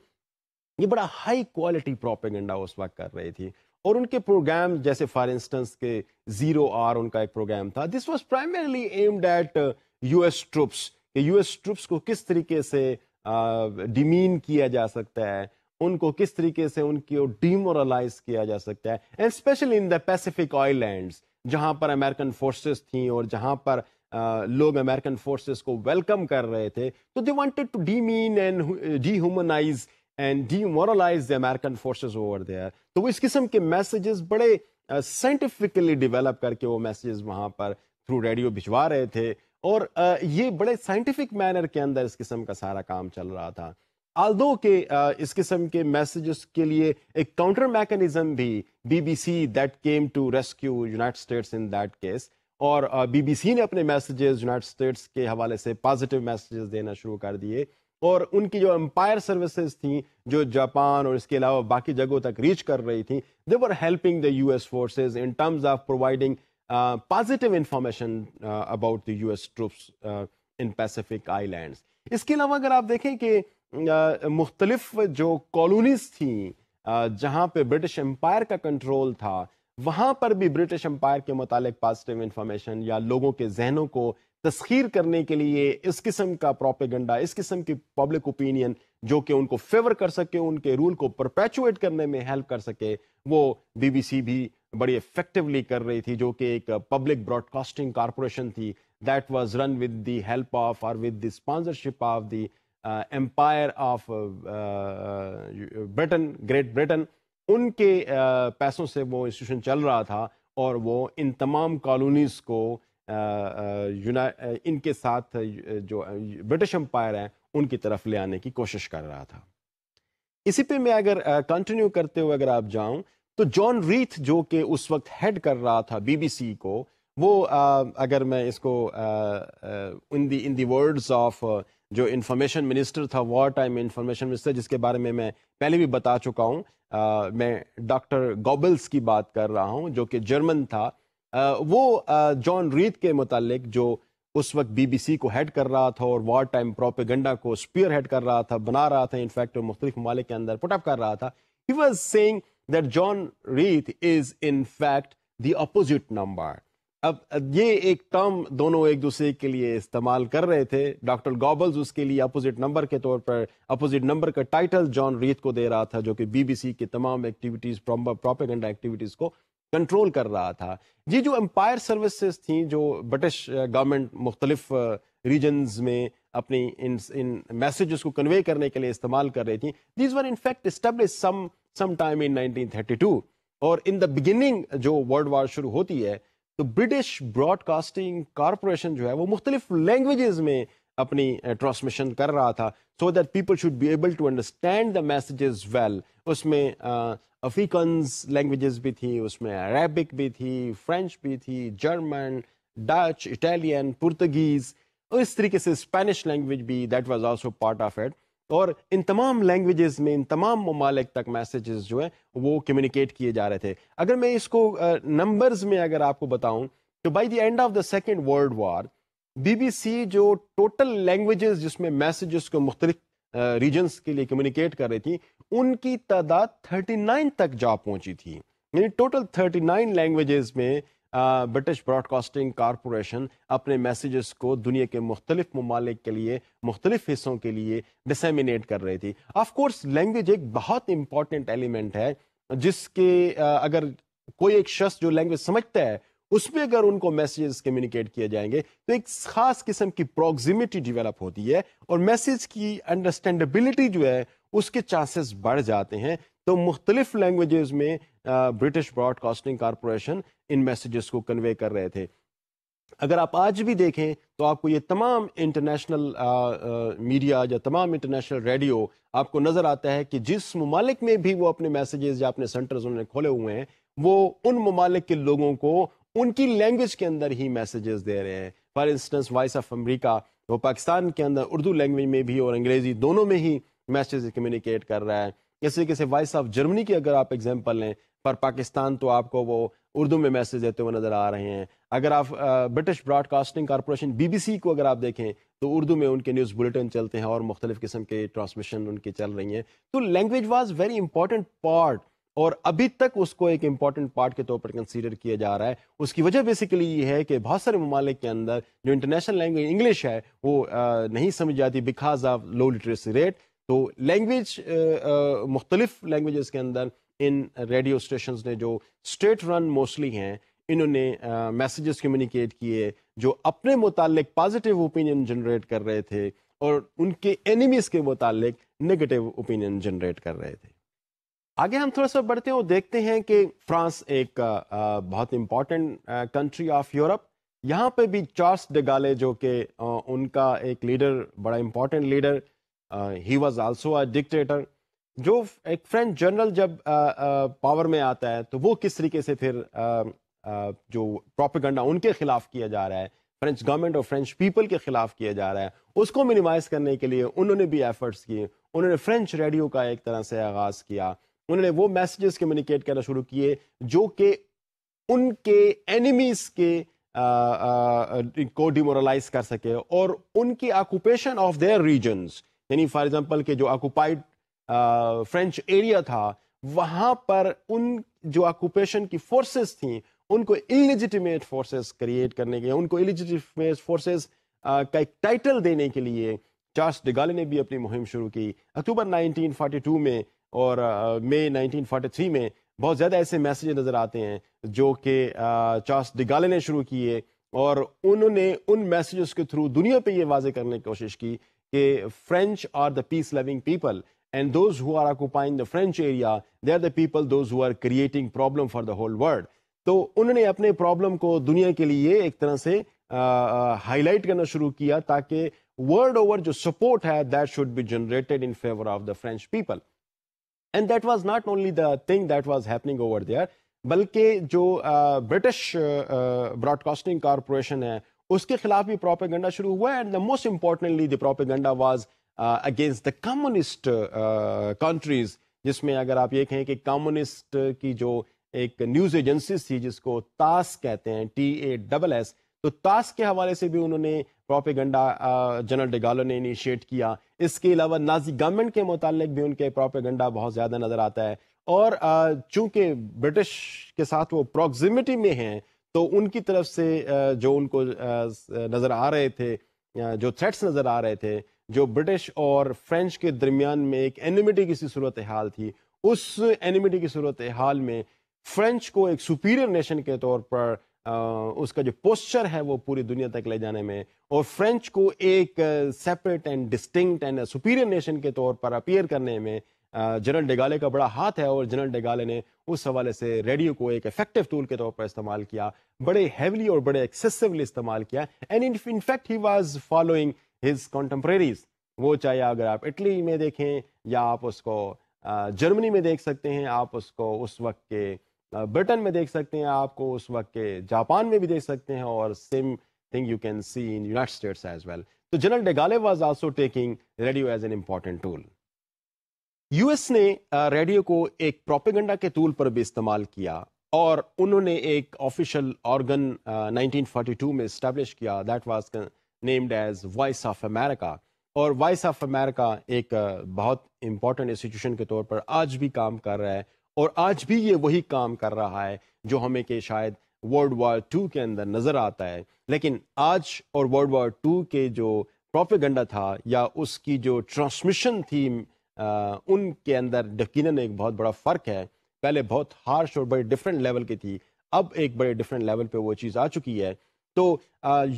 ये बड़ा हाई क्वालिटी प्रोपेगेंडा उस वक्त कर रही थी और उनके प्रोग्राम जैसे फॉर इंस्टेंस के जीरो आर उनका एक प्रोग्राम था this was primarily aimed at U S troops U S troops को किस तरीके से डिमीन uh, किया जा सकता है उनको किस तरीके से उनकी डिमोरलाइज किया जा सकता है and specially in the Pacific isle जहां पर अमेरिकन फोर्सेस थी और जहां पर लोग अमेरिकन फोर्सेस को वेलकम कर रहे थे तो they wanted to demean and humanize and demoralize the American forces over there तो वो इस किस्म के मैसेजेस बड़े साइंटिफिकली uh, डेवलप करके वो मैसेजेस वहां पर थ्रू रेडियो भिजवा रहे थे और uh, ये बड़े साइंटिफिक मैनर के अंदर इस किस्म का सारा काम चल रहा था आल्दो के uh, इस किस्म के मैसेजेस के लिए एक काउंटर मैकेनिज्म भी BBC that came to rescue United States in that case और बीबीसी ने अपने मैसेजेस यूनाइटेड स्टेट्स के हवाले से पॉजिटिव मैसेजेस देना शुरू कर दिए और उनकी जो एम्पायर सर्विसेज थी जो जापान और इसके अलावा बाकी जगहों तक रीच कर रही थी they were helping the U S forces in terms of providing positive information about the U S troops in Pacific island इसके अलावा अगर आप देखें कि uh, मुख्तलिफ जो कॉलोनीज थी जहाँ पे ब्रिटिश एम्पायर का कंट्रोल था वहां पर भी ब्रिटिश एम्पायर के मुतालिक पॉजिटिव इंफॉर्मेशन या लोगों के जहनों को तस्खीर करने के लिए इस किस्म का प्रोपेगंडा इस किस्म की पब्लिक ओपिनियन जो कि उनको फेवर कर सके उनके रूल को परपैचुएट करने में हेल्प कर सके वो बीबीसी भी बड़ी इफेक्टिवली कर रही थी जो कि एक पब्लिक ब्रॉडकास्टिंग कॉरपोरेशन थी that was run with the help of और with the sponsorship of the empire of Britain Great Britain उनके पैसों से वो इंस्टीट्यूशन चल रहा था और वो इन तमाम कॉलोनीज़ को इनके साथ जो ब्रिटिश एम्पायर हैं उनकी तरफ ले आने की कोशिश कर रहा था इसी पे मैं अगर कंटिन्यू करते हुए अगर आप जाऊं तो जॉन रीथ जो कि उस वक्त हेड कर रहा था बीबीसी को वो अगर मैं इसको in the in the of जो इन्फॉर्मेशन मिनिस्टर था वॉर टाइम इन्फॉर्मेशन मिनिस्टर जिसके बारे में मैं पहले भी बता चुका हूँ मैं डॉक्टर गॉबल्स की बात कर रहा हूँ जो कि जर्मन था आ, वो जॉन रीत के मुतालिक जो उस वक्त बीबीसी को हेड कर रहा था और वॉर टाइम प्रोपेगेंडा को स्पियर हेड कर रहा था बना रहा था इनफैक्ट वो मुख्तलिफ ममालिक के अंदर पुटअप कर रहा था he was saying that John Reith is in fact the opposite number अब ये एक टर्म दोनों एक दूसरे के लिए इस्तेमाल कर रहे थे डॉक्टर गॉबल्स उसके लिए अपोजिट नंबर के तौर पर अपोजिट नंबर का टाइटल जॉन रीत को दे रहा था जो कि बीबीसी की तमाम एक्टिविटीज प्रोपेगेंडा एक्टिविटीज को कंट्रोल कर रहा था ये जो एम्पायर सर्विसेज थी जो ब्रिटिश गवर्नमेंट मुख्तलिफ रीजन्स में अपनी इन इन मैसेजेस को कन्वे करने के लिए इस्तेमाल कर रही थी these were in fact establish some some time in 1932 और इन द बिगिनिंग जो वर्ल्ड वार शुरू होती है तो ब्रिटिश ब्रॉडकास्टिंग कॉरपोरेशन जो है वो मुख्तलिफ लैंग्वेज में अपनी ट्रांसमिशन कर रहा था so that people should be able to understand the message well उसमें अफ्रीकन लैंग्वेज भी थी उसमें अरेबिक भी थी फ्रेंच भी थी जर्मन डच इटालियन पुर्तगीज़ इस तरीके से स्पेनिश लैंग्वेज भी that was also part of it और इन तमाम लैंग्वेजेस में इन तमाम ममालिक तक मैसेजेस जो हैं वो कम्युनिकेट किए जा रहे थे अगर मैं इसको नंबर्स में अगर आपको बताऊं तो by the end of the second world war BBC जो टोटल लैंग्वेजेस जिसमें मैसेजेस को मुख्तलिफ रीजन्स के लिए कम्युनिकेट कर रही थी उनकी तादाद नाइन तक जा पहुंची थी यानी टोटल नाइन लैंग्वेज में ब्रिटिश ब्रॉडकास्टिंग कॉरपोरेशन अपने मैसेजेस को दुनिया के मुख्तलिफ ममालिक के लिए मुख्तलिफ हिस्सों के लिए डिसमिनेट कर रही थी ऑफकोर्स लैंग्वेज एक बहुत इंपॉर्टेंट एलिमेंट है जिसके अगर कोई एक शख्स जो लैंग्वेज समझता है उसमें अगर उनको मैसेजेस कम्युनिकेट किए जाएंगे तो एक खास किस्म की प्रॉक्सिमिटी डेवलप होती है और मैसेज की अंडरस्टैंडेबिलिटी जो है उसके चांसेस बढ़ जाते हैं तो मुख्तलिफ लैंग्वेजेस में ब्रिटिश ब्रॉडकास्टिंग कॉरपोरेशन इन मैसेजेस को कन्वे कर रहे थे अगर आप आज भी देखें तो आपको ये तमाम इंटरनेशनल मीडिया या तमाम इंटरनेशनल रेडियो आपको नज़र आता है कि जिस ममालिक में भी वो अपने मैसेजेस या अपने सेंटर्स उन्होंने खोले हुए हैं वो उन ममालिक के लोगों को उनकी लैंग्वेज के अंदर ही मैसेजेस दे रहे हैं for instance voice of America वो पाकिस्तान के अंदर उर्दू लैंग्वेज में भी और अंग्रेज़ी दोनों में ही मैसेज कम्युनिकेट कर रहा है इस तरीके से वॉइस ऑफ जर्मनी की अगर आप एग्जाम्पल लें पर पाकिस्तान तो आपको वो उर्दू में मैसेज देते हुए नज़र आ रहे हैं अगर आप ब्रिटिश ब्रॉडकास्टिंग कॉरपोरेशन बीबीसी को अगर आप देखें तो उर्दू में उनके न्यूज़ बुलेटिन चलते हैं और मुख्तलिफ़ किस्म के ट्रांसमिशन उनकी चल रही हैं तो language was very important part और अभी तक उसको एक इम्पॉर्टेंट पार्ट के तौर पर कंसीडर किया जा रहा है उसकी वजह बेसिकली ये है कि बहुत सारे ममालिक के अंदर जो इंटरनेशनल लैंग्वेज इंग्लिश है वो आ, नहीं समझ जाती because of low literacy rate तो लैंग्वेज मुख्तलिफ लैंग्वेज के अंदर इन रेडियो स्टेशन ने जो स्टेट रन मोस्टली हैं इन्होंने मैसेजेस कम्युनिकेट किए जो अपने मुतालिक पॉजिटिव ओपिनियन जनरेट कर रहे थे और उनके एनिमीज के मुतालिक नेगेटिव ओपिनियन जनरेट कर रहे थे आगे हम थोड़ा सा बढ़ते हैं और देखते हैं कि फ्रांस एक आ, बहुत इम्पॉर्टेंट कंट्री ऑफ यूरोप यहाँ पे भी चार्ल्स डेगाले जो कि उनका एक लीडर बड़ा इम्पॉर्टेंट लीडर ही वॉज आल्सो अ डिक्टेटर जो एक फ्रेंच जनरल जब आ, आ, पावर में आता है तो वो किस तरीके से फिर आ, आ, जो प्रोपेगंडा उनके खिलाफ किया जा रहा है फ्रेंच गवर्नमेंट और फ्रेंच पीपल के खिलाफ किया जा रहा है उसको मिनिमाइज करने के लिए उन्होंने भी एफर्ट्स किए उन्होंने फ्रेंच रेडियो का एक तरह से आगाज किया उन्होंने वो मैसेजेस कम्युनिकेट करना शुरू किए जो कि उनके एनिमीज के को डिमोरलाइज कर सके और उनकी ऑक्यूपेशन ऑफ देयर रीजन्स यानी फॉर एग्जाम्पल के जो ऑक्यूपाइड फ्रेंच एरिया था वहां पर उन जो ऑक्यूपेशन की फोर्सेस थी उनको इलिजिटिमेट फोर्सेस क्रिएट करने के उनको इलिजिटिमेट फोर्सेस का एक टाइटल देने के लिए चार्ल्स डिगाले ने भी अपनी मुहिम शुरू की अक्टूबर 1942 में और मई uh, 1943 में बहुत ज़्यादा ऐसे मैसेज नज़र आते हैं जो कि चार्ल्स डिगाले ने शुरू किए और उन्होंने उन मैसेजेस के थ्रू दुनिया पे ये वाजे करने की कोशिश की कि French are the peace loving people and those who are occupying the French area, they are the people, those who are creating problem for the whole world. तो उन्होंने अपने प्रॉब्लम को दुनिया के लिए एक तरह से हाईलाइट करना शुरू किया ताकि वर्ल्ड ओवर जो सपोर्ट है that should be generated in favour of the French people and that was not only the thing that was happening over there बल्कि जो ब्रिटिश ब्रॉडकास्टिंग कॉरपोरेशन है उसके खिलाफ भी प्रोपेगेंडा शुरू हुआ and the most importantly the propaganda was against the communist countries जिसमें अगर आप ये कहें कि कम्युनिस्ट की जो एक न्यूज एजेंसी थी जिसको तास कहते हैं टी ए डबल एस तो तास के हवाले से भी उन्होंने प्रोपेगंडा जनरल डेगालो ने इनिशिएट किया इसके अलावा नाजी गवर्नमेंट के मुतालिक भी उनके प्रोपेगंडा बहुत ज़्यादा नज़र आता है और uh, चूंकि ब्रिटिश के साथ वो प्रॉक्सिमिटी में हैं तो उनकी तरफ से uh, जो उनको uh, नज़र आ रहे थे जो थ्रेट्स नज़र आ रहे थे जो ब्रिटिश और फ्रेंच के दरमियान में एक एनिमिटी की सूरत हाल थी उस एनिमिटी की सूरत हाल में फ्रेंच को एक सुपीरियर नेशन के तौर पर आ, उसका जो पोस्चर है वो पूरी दुनिया तक ले जाने में और फ्रेंच को एक separate and distinct and superior nation के तौर पर अपीयर करने में जनरल डेगाले का बड़ा हाथ है और जनरल डेगाले ने उस हवाले से रेडियो को एक इफेक्टिव टूल के तौर पर इस्तेमाल किया बड़े हैवली और बड़े एक्सेसिवली इस्तेमाल किया and in in fact he was following his contemporaries वो चाहे अगर आप इटली में देखें या आप उसको जर्मनी में देख सकते हैं आप उसको उस वक्त के ब्रिटेन में देख सकते हैं आपको उस वक्त के जापान में भी देख सकते हैं और same thing you can see in United States as well तो general de Gaulle was also taking radio as an important tool US ने रेडियो को एक प्रोपेगेंडा के टूल पर भी इस्तेमाल किया और उन्होंने एक ऑफिशियल ऑर्गन नाइनटीन में इस्टेब्लिश किया that was named as voice of America और वॉइस ऑफ अमेरिका एक बहुत इम्पॉर्टेंट इंस्टीट्यूशन के तौर पर आज भी काम कर रहा है और आज भी ये वही काम कर रहा है जो हमें कि शायद वर्ल्ड वॉर टू के अंदर नज़र आता है लेकिन आज और वर्ल्ड वॉर टू के जो प्रोपेगंडा था या उसकी जो ट्रांसमिशन थी उनके अंदर यकीन एक बहुत बड़ा फ़र्क है पहले बहुत हार्श और बड़े डिफरेंट लेवल की थी अब एक बड़े डिफरेंट लेवल पे वो चीज़ आ चुकी है तो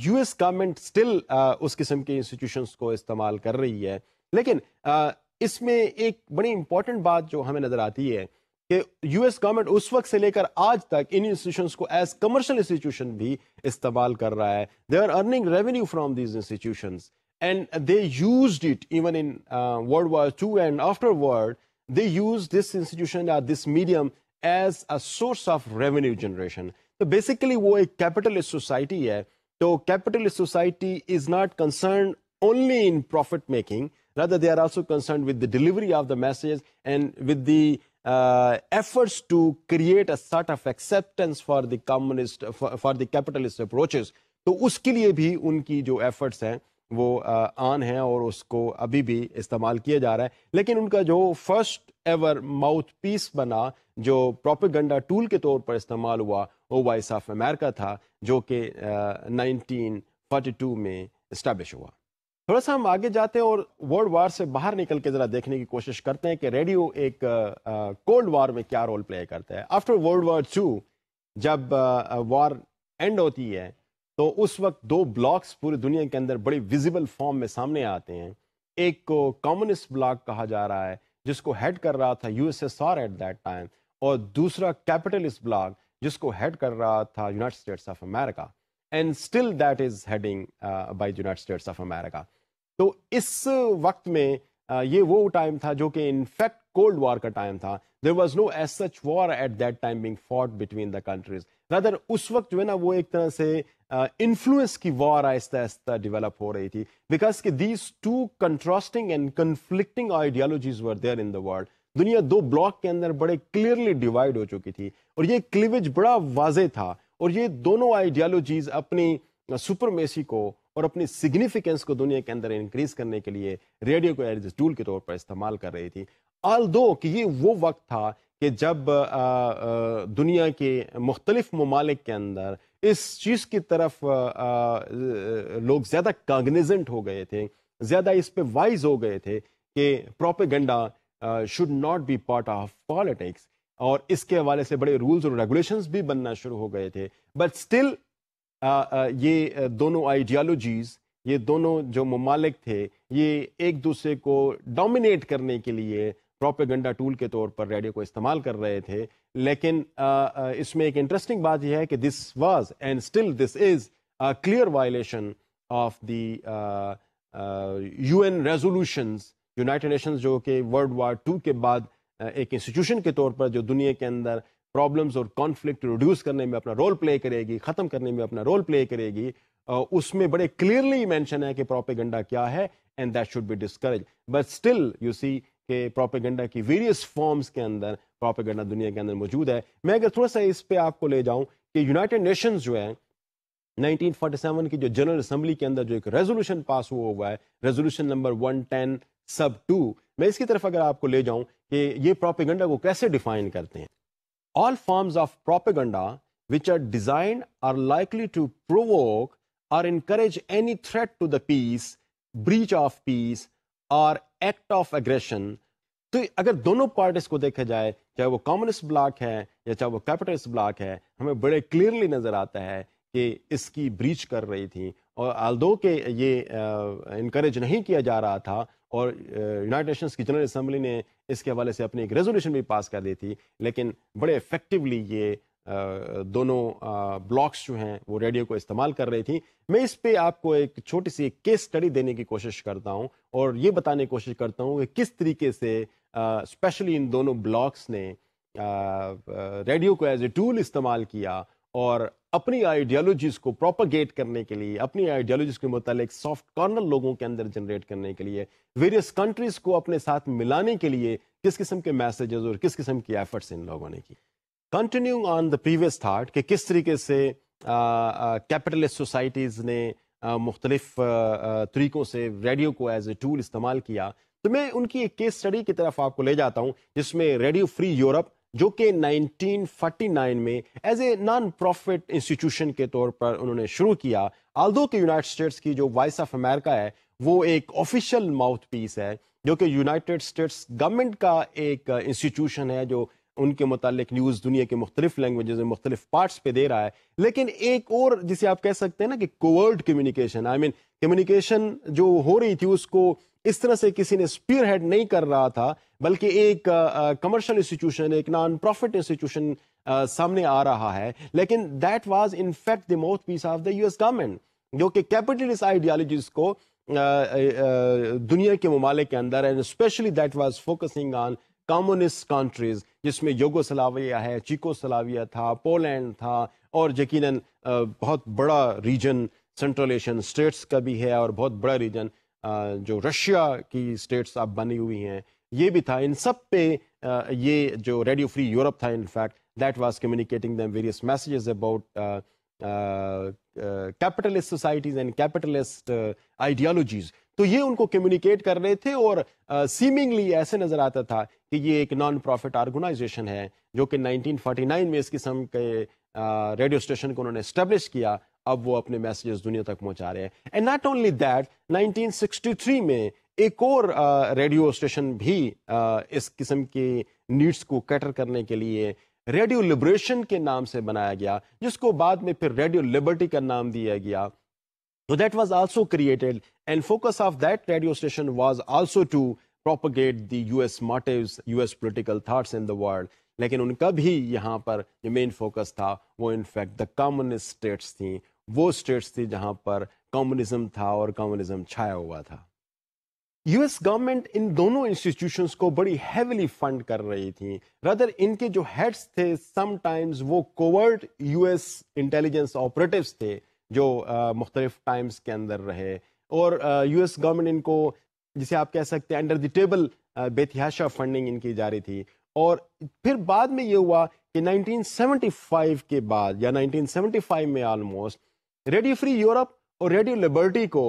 यू एस गवर्नमेंट स्टिल उस किस्म के इंस्टीट्यूशन को इस्तेमाल कर रही है लेकिन इसमें एक बड़ी इंपॉर्टेंट बात जो हमें नज़र आती है कि यू एस गवर्नमेंट उस वक्त से लेकर आज तक इन इंस्टीट्यूशन को एज कमर्शल इंस्टीट्यूशन भी इस्तेमाल कर रहा है they are earning revenue from these institution and they use it even in world World War II and afterward. They used this institution, uh, this medium, as a source of revenue तो basically वो एक capitalist society है तो capitalist society is not concern only in profit making rather they are also concern with the delivery of the message and with the efforts to create a sort of acceptance for the communist for the capitalist approaches तो उसके लिए भी उनकी जो efforts हैं वो आन uh, है और उसको अभी भी इस्तेमाल किया जा रहा है लेकिन उनका जो फर्स्ट एवर माउथ पीस बना जो प्रोपिगंडा टूल के तौर पर इस्तेमाल हुआ वो वॉइस ऑफ अमेरिका था जो कि नाइनटीन फोर्टी टू में इस्टेब्लिश हुआ थोड़ा सा हम आगे जाते हैं और वर्ल्ड वार से बाहर निकल के ज़रा देखने की कोशिश करते हैं कि रेडियो एक कोल्ड वार में क्या रोल प्ले करता है आफ्टर वर्ल्ड वार टू जब वार एंड होती है तो उस वक्त दो ब्लॉक्स पूरी दुनिया के अंदर बड़ी विजिबल फॉर्म में सामने आते हैं एक को कम्युनिस्ट ब्लॉक कहा जा रहा है जिसको हेड कर रहा था यूएसएसआर एट दैट टाइम और दूसरा कैपिटलिस्ट ब्लॉक जिसको हेड कर रहा था United States of America and still that is heading by United States of America तो इस वक्त में uh, ये वो टाइम था जो कि इनफैक्ट कोल्ड वॉर का टाइम था there was no as such war at that time being fought between the countries rather उस वक्त जो है ना वो एक तरह से इन्फ्लुएंस uh, की वॉर आहिस्ता आहिस्ता डिवेलप हो रही थी बिकॉज की these two contrasting and conflicting ideologies were there in the world दुनिया दो ब्लॉक के अंदर बड़े क्लियरली डिवाइड हो चुकी थी और ये क्लिवेज बड़ा वाजे था और ये दोनों आइडियालॉजीज अपनी सुपरमेसी को और अपनी सिग्निफिकेंस को दुनिया के अंदर इंक्रीज करने के लिए रेडियो को एज टूल के तौर पर इस्तेमाल कर रही थी आल दो कि ये वो वक्त था कि जब आ, आ, दुनिया के मुख्तलिफ ममालिक के अंदर इस चीज़ की तरफ आ, लोग ज़्यादा कागनीजेंट हो गए थे ज़्यादा इस पर वाइज हो गए थे कि propaganda should not be part of politics और इसके हवाले से बड़े रूल्स और रेगुलेशन भी बनना शुरू हो गए थे बट स्टिल uh, uh, ये uh, दोनों आइडियालोजीज ये दोनों जो ममालिक थे ये एक दूसरे को डोमिनेट करने के लिए प्रोपेगेंडा टूल के तौर पर रेडियो को इस्तेमाल कर रहे थे लेकिन इसमें एक इंटरेस्टिंग बात यह है कि this was and still this is a clear violation of the UN resolutions United Nations जो कि वर्ल्ड वार टू के बाद एक इंस्टीट्यूशन के तौर पर जो दुनिया के अंदर प्रॉब्लम्स और कॉन्फ्लिक्ट रिड्यूस करने में अपना रोल प्ले करेगी ख़त्म करने में अपना रोल प्ले करेगी उसमें बड़े क्लियरली मेंशन है कि प्रोपेगेंडा क्या है and that should be discourage but still you see के प्रोपेगेंडा की वेरियस फॉर्म्स के अंदर प्रोपेगेंडा दुनिया के अंदर मौजूद है मैं अगर थोड़ा सा इस पर आपको ले जाऊं कि यूनाइटेड नेशंस जो है 1947 की जो जनरल असेंबली के अंदर जो एक रेजोल्यूशन पास हुआ हुआ है रेजोल्यूशन नंबर 110 सब टू मैं इसकी तरफ अगर आपको ले जाऊं कि ये प्रोपेगंडा को कैसे डिफाइन करते हैं all forms of propaganda which are design or likely to provoke or encourage any threat to the peace breach of peace or act of aggression तो अगर दोनों पार्टीज को देखा जाए चाहे वो कम्युनिस्ट ब्लॉक है या चाहे वो कैपिटलिस्ट ब्लॉक है हमें बड़े क्लियरली नजर आता है कि इसकी ब्रीच कर रही थी और आल्दो के ये इनक्रेज नहीं किया जा रहा था और यूनाइटेड नेशंस की जनरल असम्बली ने इसके हवाले से अपनी एक रेजोल्यूशन भी पास कर दी थी लेकिन बड़े इफेक्टिवली ये दोनों ब्लॉक्स जो हैं वो रेडियो को इस्तेमाल कर रही थी मैं इस पे आपको एक छोटी सी केस स्टडी देने की कोशिश करता हूँ और ये बताने की कोशिश करता हूँ कि किस तरीके से स्पेशली इन दोनों ब्लॉक्स ने रेडियो को एज ए टूल इस्तेमाल किया और अपनी आइडियोलॉजीज़ को प्रोपोगेट करने के लिए अपनी आइडियोलॉजीज़ के मुतालिक सॉफ्ट कॉर्नर लोगों के अंदर जनरेट करने के लिए वेरियस कंट्रीज़ को अपने साथ मिलाने के लिए किस किस्म के मैसेजेस और किस किस्म की एफर्ट्स इन लोगों ने की continue on the previous thought कि किस तरीके से कैपिटलिस्ट सोसाइटीज़ ने मुख्तलिफ तरीक़ों से रेडियो को एज ए टूल इस्तेमाल किया तो मैं उनकी एक केस स्टडी की तरफ आपको ले जाता हूँ जिसमें रेडियो फ्री यूरोप जो कि 1949 में as a non profit institution के तौर पर उन्होंने शुरू किया आल्दो के यूनाइटेड स्टेट्स की जो वॉइस ऑफ अमेरिका है वो एक ऑफिशियल माउथ पीस है जो कि यूनाइटेड स्टेट्स गवर्नमेंट का एक इंस्टीट्यूशन है जो उनके मतलब न्यूज़ दुनिया के मुख्तलिफ लैंग्वेज में मुख्तलिफ पार्ट्स पे दे रहा है लेकिन एक और जिसे आप कह सकते हैं ना कि covert communication I mean communication जो हो रही थी उसको इस तरह से किसी ने स्पीयर हेड नहीं कर रहा था बल्कि एक कमर्शियल इंस्टीट्यूशन एक नॉन प्रॉफिट इंस्टीट्यूशन सामने आ रहा है लेकिन that was in fact the piece of the US government जो कि कैपिटलिस्ट आइडियालॉजीज को दुनिया के ममालिक के अंदर and specially that was focusing on communist countries जिसमें योगो सलाविया है चीको सलाविया था पोलैंड था और यकीन बहुत बड़ा रीजन सेंट्रल एशियन स्टेट्स का भी है और बहुत बड़ा रीजन जो रशिया की स्टेट्स अब बनी हुई हैं ये भी था इन सब पे ये जो रेडियो फ्री यूरोप था in fact that was communicating them various messages about capitalist societies and capitalist ideologies तो ये उनको कम्युनिकेट कर रहे थे और सीमिंगली uh, ऐसे नजर आता था कि ये एक नॉन प्रॉफिट ऑर्गेनाइजेशन है जो कि 1949 में इस किस्म के रेडियो स्टेशन को उन्होंने इस्टेब्लिश किया अब वो अपने मैसेजेस दुनिया तक पहुंचा रहे हैं एंड नॉट ओनली दैट 1963 में एक और रेडियो स्टेशन भी आ, इस किस्म की नीड्स को कैटर करने के लिए रेडियो लिबरेशन के नाम से बनाया गया जिसको बाद में फिर रेडियो लिबर्टी का नाम दिया गया तो that was also created and focus of that radio station was also to propagate the US motives US political thoughts in the world लेकिन उनका भी यहाँ पर जो मेन फोकस था वो इनफैक्ट द कम्युनिस्ट स्टेट्स थी वो स्टेट्स थी जहां पर कम्युनिज्म था और कम्युनिज्म छाया हुआ था यूएस गवर्नमेंट इन दोनों इंस्टीट्यूशंस को बड़ी हैविली फंड कर रही थी रदर इनके जो हेड्स थे समटाइम्स वो कोवर्ट यूएस इंटेलिजेंस ऑपरेटिव्स थे जो मुख्तलिफ टाइम्स के अंदर रहे और यूएस गवर्नमेंट इनको जिसे आप कह सकते हैं अंडर द टेबल बेतिहाशा फंडिंग इनकी जा रही थी और फिर बाद में ये हुआ कि 1975 के बाद या 1975 में ऑलमोस्ट रेडियो फ्री यूरोप और रेडियो लिबर्टी को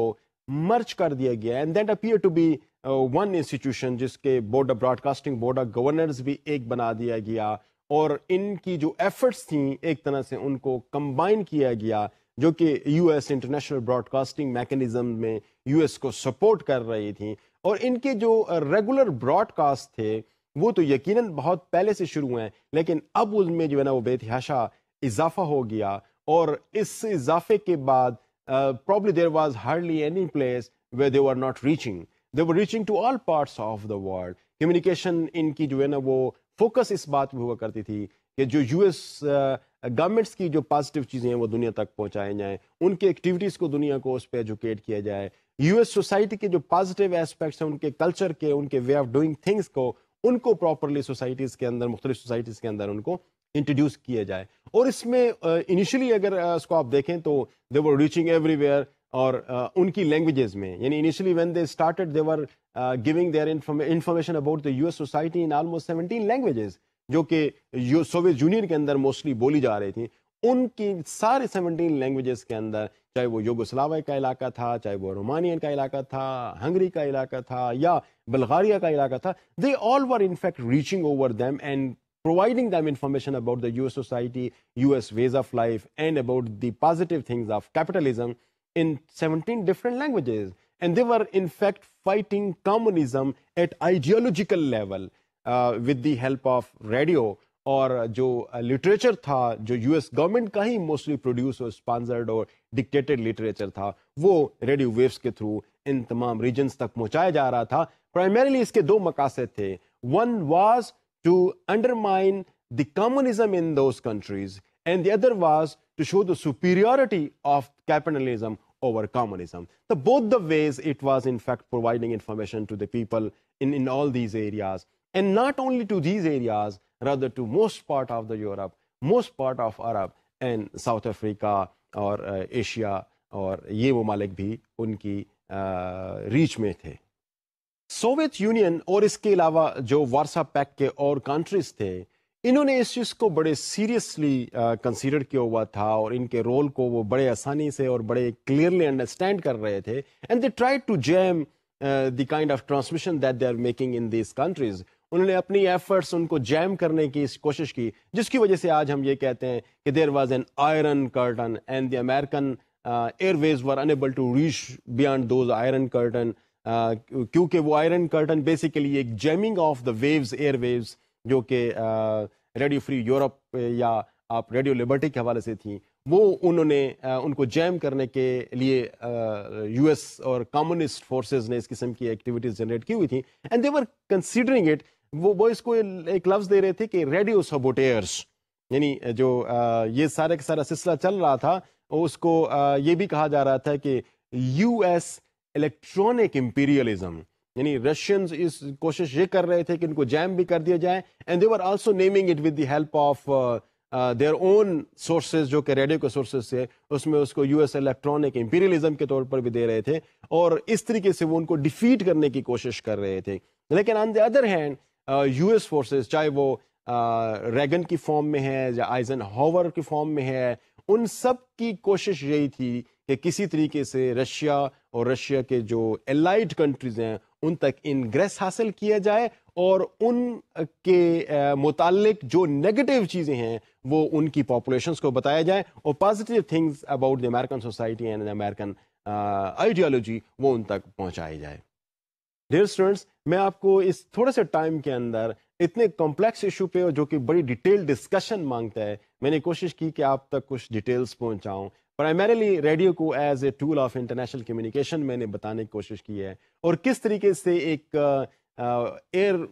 मर्ज कर दिया गया and that appear to be one institution जिसके board of broadcasting board of governors भी एक बना दिया गया और इनकी जो एफर्ट्स थी एक तरह से उनको कंबाइन किया गया जो कि यूएस इंटरनेशनल ब्रॉडकास्टिंग मैकेनिज्म में यूएस को सपोर्ट कर रही थी और इनके जो रेगुलर uh, ब्रॉडकास्ट थे वो तो यकीनन बहुत पहले से शुरू हुए हैं लेकिन अब उनमें जो है ना वो बेतहाशा इजाफा हो गया और इस इजाफे के बाद probably there was hardly any place where they are not reaching they were reaching to all parts of the world communication इनकी जो है ना वो फोकस इस बात पर हुआ करती थी कि जो यूएस गवर्नमेंट्स uh, की जो पॉजिटिव चीज़ें हैं वो दुनिया तक पहुँचाई जाएँ उनके एक्टिविटीज़ को दुनिया को उस पर एजुकेट किया जाए यूएस सोसाइटी के जो पॉजिटिव एस्पेक्ट्स हैं उनके कल्चर के उनके वे ऑफ डूइंग थिंग्स को उनको प्रॉपरली सोसाइटीज़ के अंदर मुख्तलिफ सोसाइटीज़ के अंदर उनको इंट्रोड्यूस किए जाए और इसमें इनिशियली अगर इसको आप देखें तो दे वर रीचिंग एवरीवेयर और उनकी लैंग्वेजेस में यानी initially when they started they were giving their information about the US society in almost 17 languages जो कि सोवियत यूनियन के अंदर मोस्टली बोली जा रही थी उनकी सारे सेवनटीन लैंग्वेजेस के अंदर चाहे वो योगोस्लाविया का इलाका था चाहे वो रोमानियन का इलाका था हंगरी का इलाका था या बल्गारिया का इलाका था they all were in fact reaching over them and providing them information about the US society, US ways of life, and about the positive things of capitalism in 17 different languages. And they were, in fact, fighting communism at ideological level uh, with the help of radio or uh, jo uh, literature tha, the US government ka mostly produced or sponsored or dictated literature tha, wo radio waves ke through in tamam regions tak mochaya ja raha tha. Primarily iske do makase the. One was to undermine the communism in those countries, and the other was to show the superiority of capitalism over communism. The, both the ways it was in fact providing information to the people in, in all these areas. And not only to these areas, rather to most part of the Europe, most part of Arab and South Africa or uh, Asia or ये unki भी उनकी reach में थे Soviet Union और इसके अलावा जो वारसा pack के और कंट्रीज थे इन्होंने इस चीज़ को बड़े सीरियसली कंसीडर किया हुआ था और इनके रोल को वो बड़े आसानी से और बड़े क्लियरली अंडरस्टैंड कर रहे थे and they try to jam the kind of transmission that they are making in this countries उन्होंने अपनी एफर्ट्स उनको जैम करने की कोशिश की जिसकी वजह से आज हम ये कहते हैं कि there was an iron curtain and the American airways were unable to reach beyond those iron curtain क्योंकि वो आयरन कर्टन बेसिकली एक jamming of the waves air waves जो कि रेडियो फ्री यूरोप या आप रेडियो लिबर्टी के हवाले से थी वो उन्होंने उनको जैम करने के लिए यूएस और कम्युनिस्ट फोर्सेस ने इस किस्म की एक्टिविटीज जनरेट की हुई थी एंड दे वर कंसीडरिंग इट वो वो इसको एक लफ्ज दे रहे थे कि रेडियो सबोटेयर्स यानी जो ये सारे का सारा सिलसिला चल रहा था उसको ये भी कहा जा रहा था कि यूएस इलेक्ट्रॉनिक इंपीरियलिज्म यानी रशियंस इस कोशिश ये कर रहे थे कि इनको जैम भी कर दिया जाए and they were also naming it with the help of their own sources जो कि रेडियो के सोर्सेज थे उसमें उसको यूएस इलेक्ट्रॉनिक इंपीरियलिज्म के तौर पर भी दे रहे थे और इस तरीके से वो उनको डिफीट करने की कोशिश कर रहे थे लेकिन on the other hand US forces चाहे वो रेगन uh, की फॉर्म में है या आइजन हॉवर की फॉर्म में है उन सब की कोशिश यही थी कि किसी तरीके से रशिया और रशिया के जो एलाइड कंट्रीज़ हैं उन तक इनग्रेस हासिल किया जाए और उन के मुतालिक जो नेगेटिव चीज़ें हैं वो उनकी पॉपुलेशन को बताया जाए और positive things about the American society and American ideology वो उन तक पहुँचाई जाए डियर स्टूडेंट्स मैं आपको इस थोड़े से टाइम के अंदर इतने कॉम्प्लेक्स इशू पे जो कि बड़ी डिटेल डिस्कशन मांगता है मैंने कोशिश की कि आप तक कुछ डिटेल्स पहुंचाऊं प्राइमरीली रेडियो को as a tool of international communication मैंने बताने की कोशिश की है और किस तरीके से एक एयर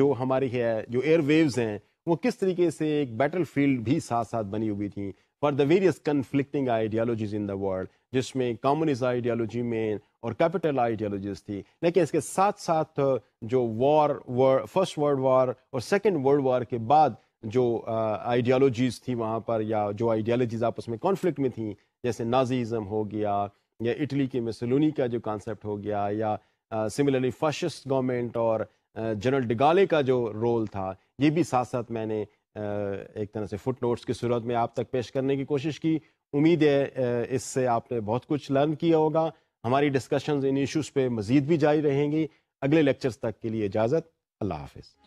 जो हमारी है जो एयर वेव्स हैं वो किस तरीके से एक बैटल फील्ड भी साथ साथ बनी हुई थी for the various conflicting ideologies in the world जिसमें कम्युनिस्ट आइडियालॉजी में और कैपिटल आइडियालॉजीज थी लेकिन इसके साथ साथ जो war war, first world war और सेकेंड वर्ल्ड वॉर के बाद जो आइडियालॉजीज थी वहाँ पर या जो आइडियालॉजीज आपस में कॉन्फ्लिक्ट में थी जैसे नाजीज़म हो गया या इटली की मिसलूनी का जो कॉन्सेप्ट हो गया या सिमिलरली फाशिस्ट गवर्नमेंट और जनरल डिगाले का जो रोल था ये भी साथ साथ मैंने एक तरह से फुट नोट्स की सूरत में आप तक पेश करने की कोशिश की उम्मीद है इससे आपने बहुत कुछ लर्न किया होगा हमारी डिस्कशन इन इश्यूज पर मज़ीद भी जारी रहेंगी अगले लेक्चर्स तक के लिए इजाज़त अल्लाह हाफिज़